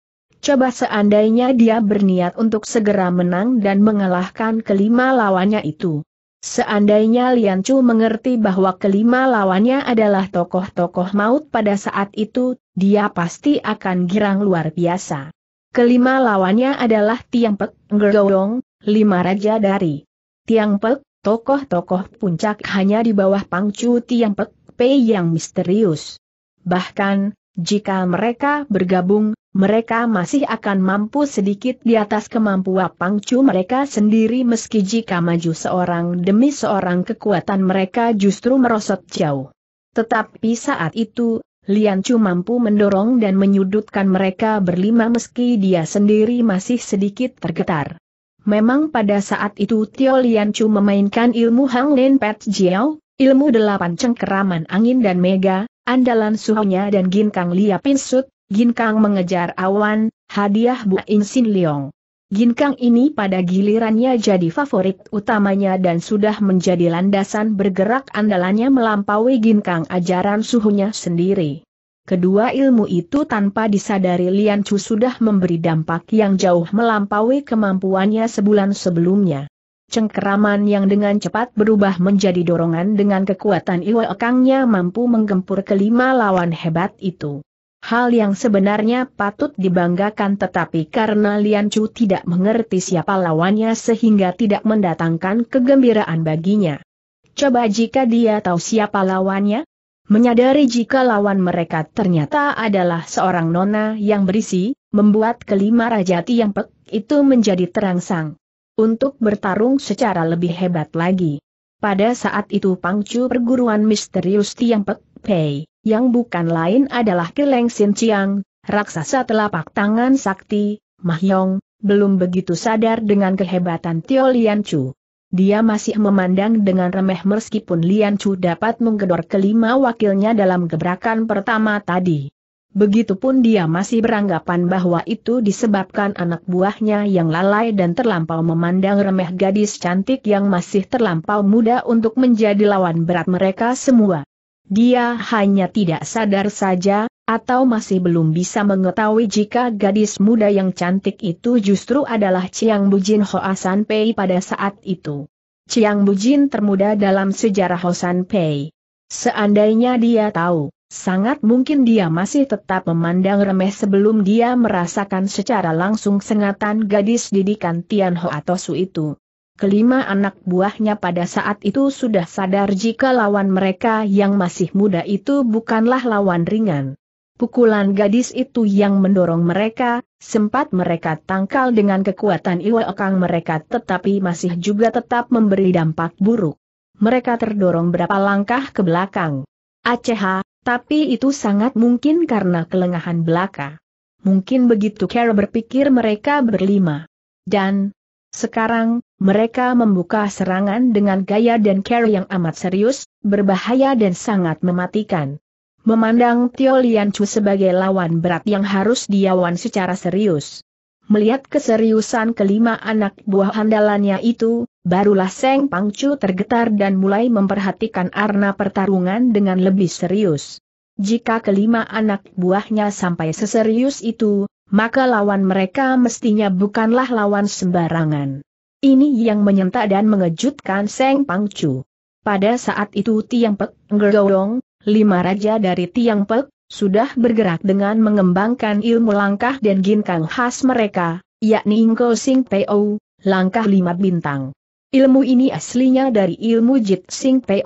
Coba seandainya dia berniat untuk segera menang dan mengalahkan kelima lawannya itu. Seandainya Lian Chu mengerti bahwa kelima lawannya adalah tokoh-tokoh maut pada saat itu, dia pasti akan girang luar biasa. Kelima lawannya adalah Tiang Pek, Ngergowong, lima raja dari Tiang Pek, tokoh-tokoh puncak hanya di bawah pangcu Tiang Pek, Pei yang misterius. Bahkan, jika mereka bergabung, mereka masih akan mampu sedikit di atas kemampuan pangcu mereka sendiri meski jika maju seorang demi seorang kekuatan mereka justru merosot jauh. Tetapi saat itu, Lian Chu mampu mendorong dan menyudutkan mereka berlima meski dia sendiri masih sedikit tergetar. Memang pada saat itu Tio Lian Chu memainkan ilmu Hang Lin Pet Jiao, ilmu delapan cengkeraman angin dan mega, Andalan suhunya dan gin Ginkang Lia Pinsut, kang mengejar awan, hadiah Bu Insin Leong. kang ini pada gilirannya jadi favorit utamanya dan sudah menjadi landasan bergerak andalannya melampaui gin kang ajaran suhunya sendiri. Kedua ilmu itu tanpa disadari Lian Chu sudah memberi dampak yang jauh melampaui kemampuannya sebulan sebelumnya. Cengkeraman yang dengan cepat berubah menjadi dorongan dengan kekuatan Iwa Ekangnya mampu menggempur kelima lawan hebat itu. Hal yang sebenarnya patut dibanggakan tetapi karena Lian Chu tidak mengerti siapa lawannya sehingga tidak mendatangkan kegembiraan baginya. Coba jika dia tahu siapa lawannya? Menyadari jika lawan mereka ternyata adalah seorang nona yang berisi, membuat kelima Raja Tiang Pek itu menjadi terangsang untuk bertarung secara lebih hebat lagi. Pada saat itu pangcu perguruan misterius Tiang Pek Pei, yang bukan lain adalah Kileng Sin Chiang, raksasa telapak tangan sakti, Mahyong, belum begitu sadar dengan kehebatan Tio Lian Chu. Dia masih memandang dengan remeh meskipun Lian Chu dapat menggedor kelima wakilnya dalam gebrakan pertama tadi. Begitupun dia masih beranggapan bahwa itu disebabkan anak buahnya yang lalai dan terlampau memandang remeh gadis cantik yang masih terlampau muda untuk menjadi lawan berat mereka semua. Dia hanya tidak sadar saja, atau masih belum bisa mengetahui jika gadis muda yang cantik itu justru adalah Chiang Bujin Hoasan Pei pada saat itu. Chiang Bujin termuda dalam sejarah Hosan Pei. Seandainya dia tahu Sangat mungkin dia masih tetap memandang remeh sebelum dia merasakan secara langsung sengatan gadis didikan Tian Ho Su itu. Kelima anak buahnya pada saat itu sudah sadar jika lawan mereka yang masih muda itu bukanlah lawan ringan. Pukulan gadis itu yang mendorong mereka, sempat mereka tangkal dengan kekuatan iwa ekang mereka tetapi masih juga tetap memberi dampak buruk. Mereka terdorong berapa langkah ke belakang. Aceha, tapi itu sangat mungkin karena kelengahan belaka. Mungkin begitu Carol berpikir mereka berlima. Dan, sekarang, mereka membuka serangan dengan gaya dan Kara yang amat serius, berbahaya dan sangat mematikan. Memandang Tio Lian Chu sebagai lawan berat yang harus diawan secara serius. Melihat keseriusan kelima anak buah andalannya itu, Barulah Seng Pangcu tergetar dan mulai memperhatikan arna pertarungan dengan lebih serius. Jika kelima anak buahnya sampai seserius itu, maka lawan mereka mestinya bukanlah lawan sembarangan. Ini yang menyentak dan mengejutkan Seng Pangcu. Pada saat itu Tiang Pek, Ngergowong, lima raja dari Tiang Pek, sudah bergerak dengan mengembangkan ilmu langkah dan ginkang khas mereka, yakni Ngo Sing Peo, langkah lima bintang. Ilmu ini aslinya dari ilmu Jit Sing po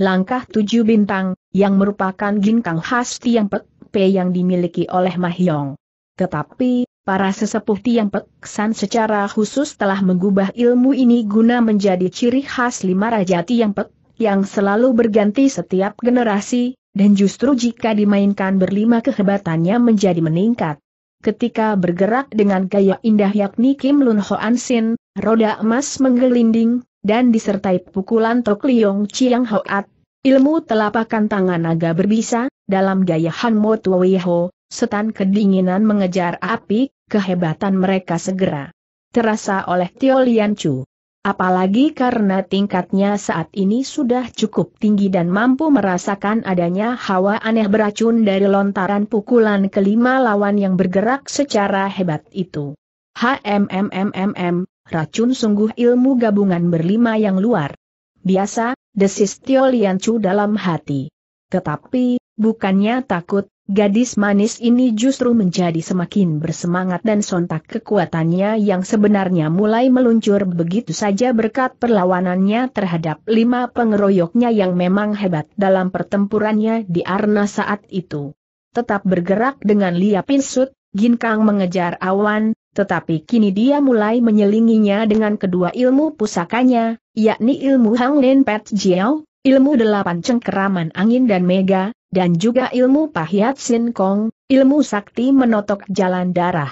langkah tujuh bintang, yang merupakan ginkang khas Tiang Pek Pe yang dimiliki oleh Mahyong. Tetapi, para sesepuh Tiang Pek San secara khusus telah mengubah ilmu ini guna menjadi ciri khas lima raja Tiang Pek yang selalu berganti setiap generasi, dan justru jika dimainkan berlima kehebatannya menjadi meningkat. Ketika bergerak dengan gaya indah yakni Kim Lun Ho An Sin, roda emas menggelinding, dan disertai pukulan Tok Liong Chiang At. ilmu telapakan tangan naga berbisa, dalam gaya Han Mo Wei Ho, setan kedinginan mengejar api, kehebatan mereka segera. Terasa oleh Tio Lian Chu. Apalagi karena tingkatnya saat ini sudah cukup tinggi dan mampu merasakan adanya hawa aneh beracun dari lontaran pukulan kelima lawan yang bergerak secara hebat itu. HMMMMM, racun sungguh ilmu gabungan berlima yang luar. Biasa, desis Tio Liancu dalam hati. Tetapi, bukannya takut, Gadis manis ini justru menjadi semakin bersemangat dan sontak kekuatannya yang sebenarnya mulai meluncur begitu saja berkat perlawanannya terhadap lima pengeroyoknya yang memang hebat dalam pertempurannya di Arna saat itu. Tetap bergerak dengan Lia Pinsut, Ginkang mengejar awan, tetapi kini dia mulai menyelinginya dengan kedua ilmu pusakanya, yakni ilmu Hang Lin Pet Jiao, ilmu delapan cengkeraman angin dan mega, dan juga ilmu Pahiat Sin Kong, ilmu sakti menotok jalan darah.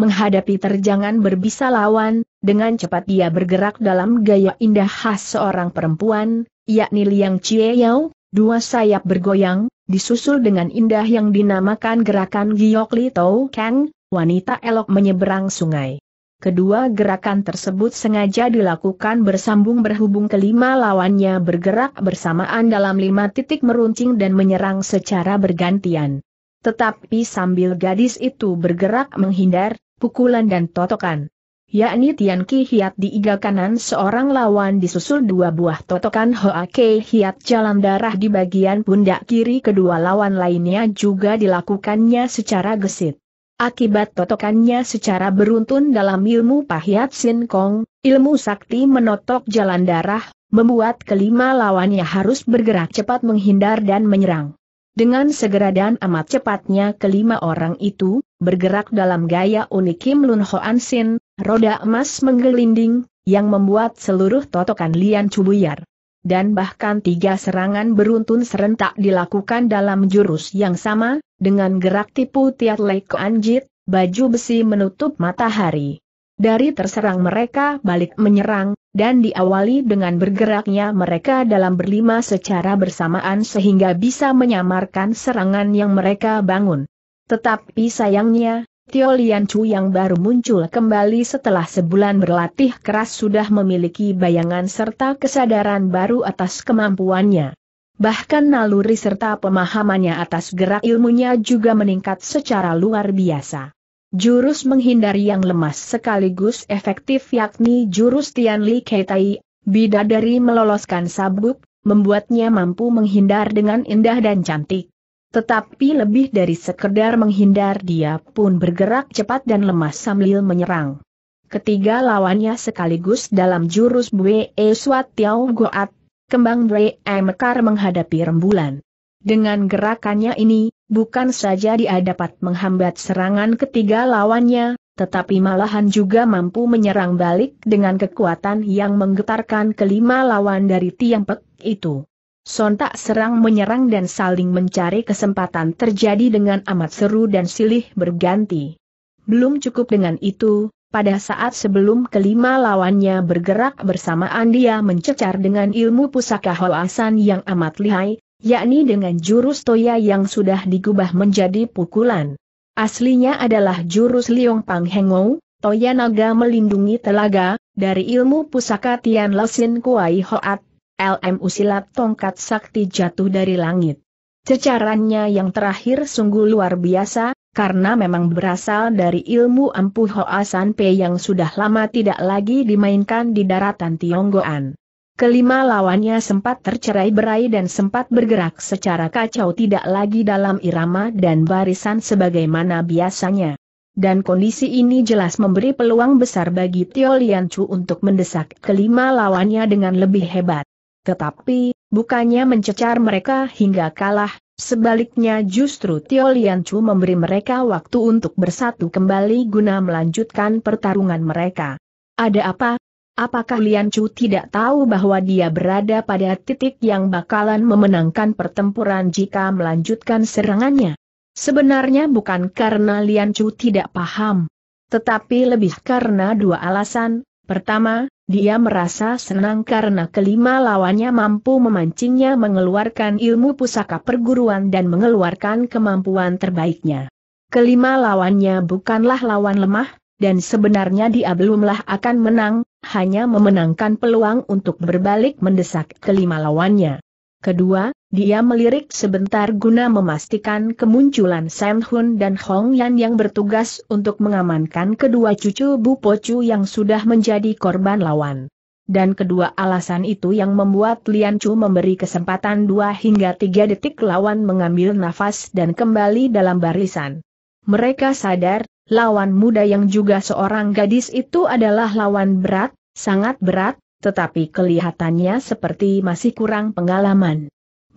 Menghadapi terjangan berbisa lawan, dengan cepat dia bergerak dalam gaya indah khas seorang perempuan, yakni Liang Chie Yao, dua sayap bergoyang, disusul dengan indah yang dinamakan gerakan Giok Li Tou Kang, wanita elok menyeberang sungai. Kedua gerakan tersebut sengaja dilakukan bersambung berhubung kelima lawannya bergerak bersamaan dalam lima titik meruncing dan menyerang secara bergantian. Tetapi sambil gadis itu bergerak menghindar, pukulan dan totokan. Yakni Tian Ki Hiat di iga kanan seorang lawan disusul dua buah totokan Hoa Ke Hiat jalan darah di bagian pundak kiri kedua lawan lainnya juga dilakukannya secara gesit. Akibat totokannya secara beruntun dalam ilmu Pahyat Sin Kong, ilmu sakti menotok jalan darah, membuat kelima lawannya harus bergerak cepat menghindar dan menyerang. Dengan segera dan amat cepatnya kelima orang itu, bergerak dalam gaya unik Kim Lun Hoan Sin, roda emas menggelinding, yang membuat seluruh totokan Lian Cubuyar dan bahkan tiga serangan beruntun serentak dilakukan dalam jurus yang sama, dengan gerak tipu tiat Leko Anjit, baju besi menutup matahari. Dari terserang mereka balik menyerang, dan diawali dengan bergeraknya mereka dalam berlima secara bersamaan sehingga bisa menyamarkan serangan yang mereka bangun. Tetapi sayangnya, Tio Lian Chu yang baru muncul kembali setelah sebulan berlatih keras sudah memiliki bayangan serta kesadaran baru atas kemampuannya. Bahkan naluri serta pemahamannya atas gerak ilmunya juga meningkat secara luar biasa. Jurus menghindari yang lemas sekaligus efektif yakni jurus Tian Li Ketai, bidadari meloloskan sabuk, membuatnya mampu menghindar dengan indah dan cantik. Tetapi lebih dari sekedar menghindar dia pun bergerak cepat dan lemas sambil menyerang. Ketiga lawannya sekaligus dalam jurus Bwe Suat Tiao Goat, kembang Bwe Mekar menghadapi rembulan. Dengan gerakannya ini, bukan saja dia dapat menghambat serangan ketiga lawannya, tetapi malahan juga mampu menyerang balik dengan kekuatan yang menggetarkan kelima lawan dari Tiang Pek itu. Sontak serang menyerang dan saling mencari kesempatan terjadi dengan amat seru dan silih berganti. Belum cukup dengan itu, pada saat sebelum kelima lawannya bergerak bersama Andia mencecar dengan ilmu pusaka Hoasan yang amat lihai, yakni dengan jurus toya yang sudah digubah menjadi pukulan. Aslinya adalah jurus Liong Pang Hengou, Toya Naga melindungi telaga, dari ilmu pusaka Tian Lesin Kuai Hoat LMU silat tongkat sakti jatuh dari langit. Cecarannya yang terakhir sungguh luar biasa, karena memang berasal dari ilmu ampuh Hoasan Pe yang sudah lama tidak lagi dimainkan di daratan Tionggoan. Kelima lawannya sempat tercerai berai dan sempat bergerak secara kacau tidak lagi dalam irama dan barisan sebagaimana biasanya. Dan kondisi ini jelas memberi peluang besar bagi Tio Lian Chu untuk mendesak kelima lawannya dengan lebih hebat. Tetapi, bukannya mencecar mereka hingga kalah, sebaliknya justru Tio Chu memberi mereka waktu untuk bersatu kembali guna melanjutkan pertarungan mereka. Ada apa? Apakah Lian Chu tidak tahu bahwa dia berada pada titik yang bakalan memenangkan pertempuran jika melanjutkan serangannya? Sebenarnya bukan karena Lian Chu tidak paham. Tetapi lebih karena dua alasan, pertama, dia merasa senang karena kelima lawannya mampu memancingnya mengeluarkan ilmu pusaka perguruan dan mengeluarkan kemampuan terbaiknya. Kelima lawannya bukanlah lawan lemah, dan sebenarnya dia belumlah akan menang, hanya memenangkan peluang untuk berbalik mendesak kelima lawannya. Kedua, dia melirik sebentar guna memastikan kemunculan Sam Hun dan Hong Yan yang bertugas untuk mengamankan kedua cucu Bu Pocu yang sudah menjadi korban lawan. Dan kedua alasan itu yang membuat Lian Chu memberi kesempatan dua hingga tiga detik lawan mengambil nafas dan kembali dalam barisan. Mereka sadar, lawan muda yang juga seorang gadis itu adalah lawan berat, sangat berat, tetapi kelihatannya seperti masih kurang pengalaman.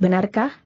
Benarkah?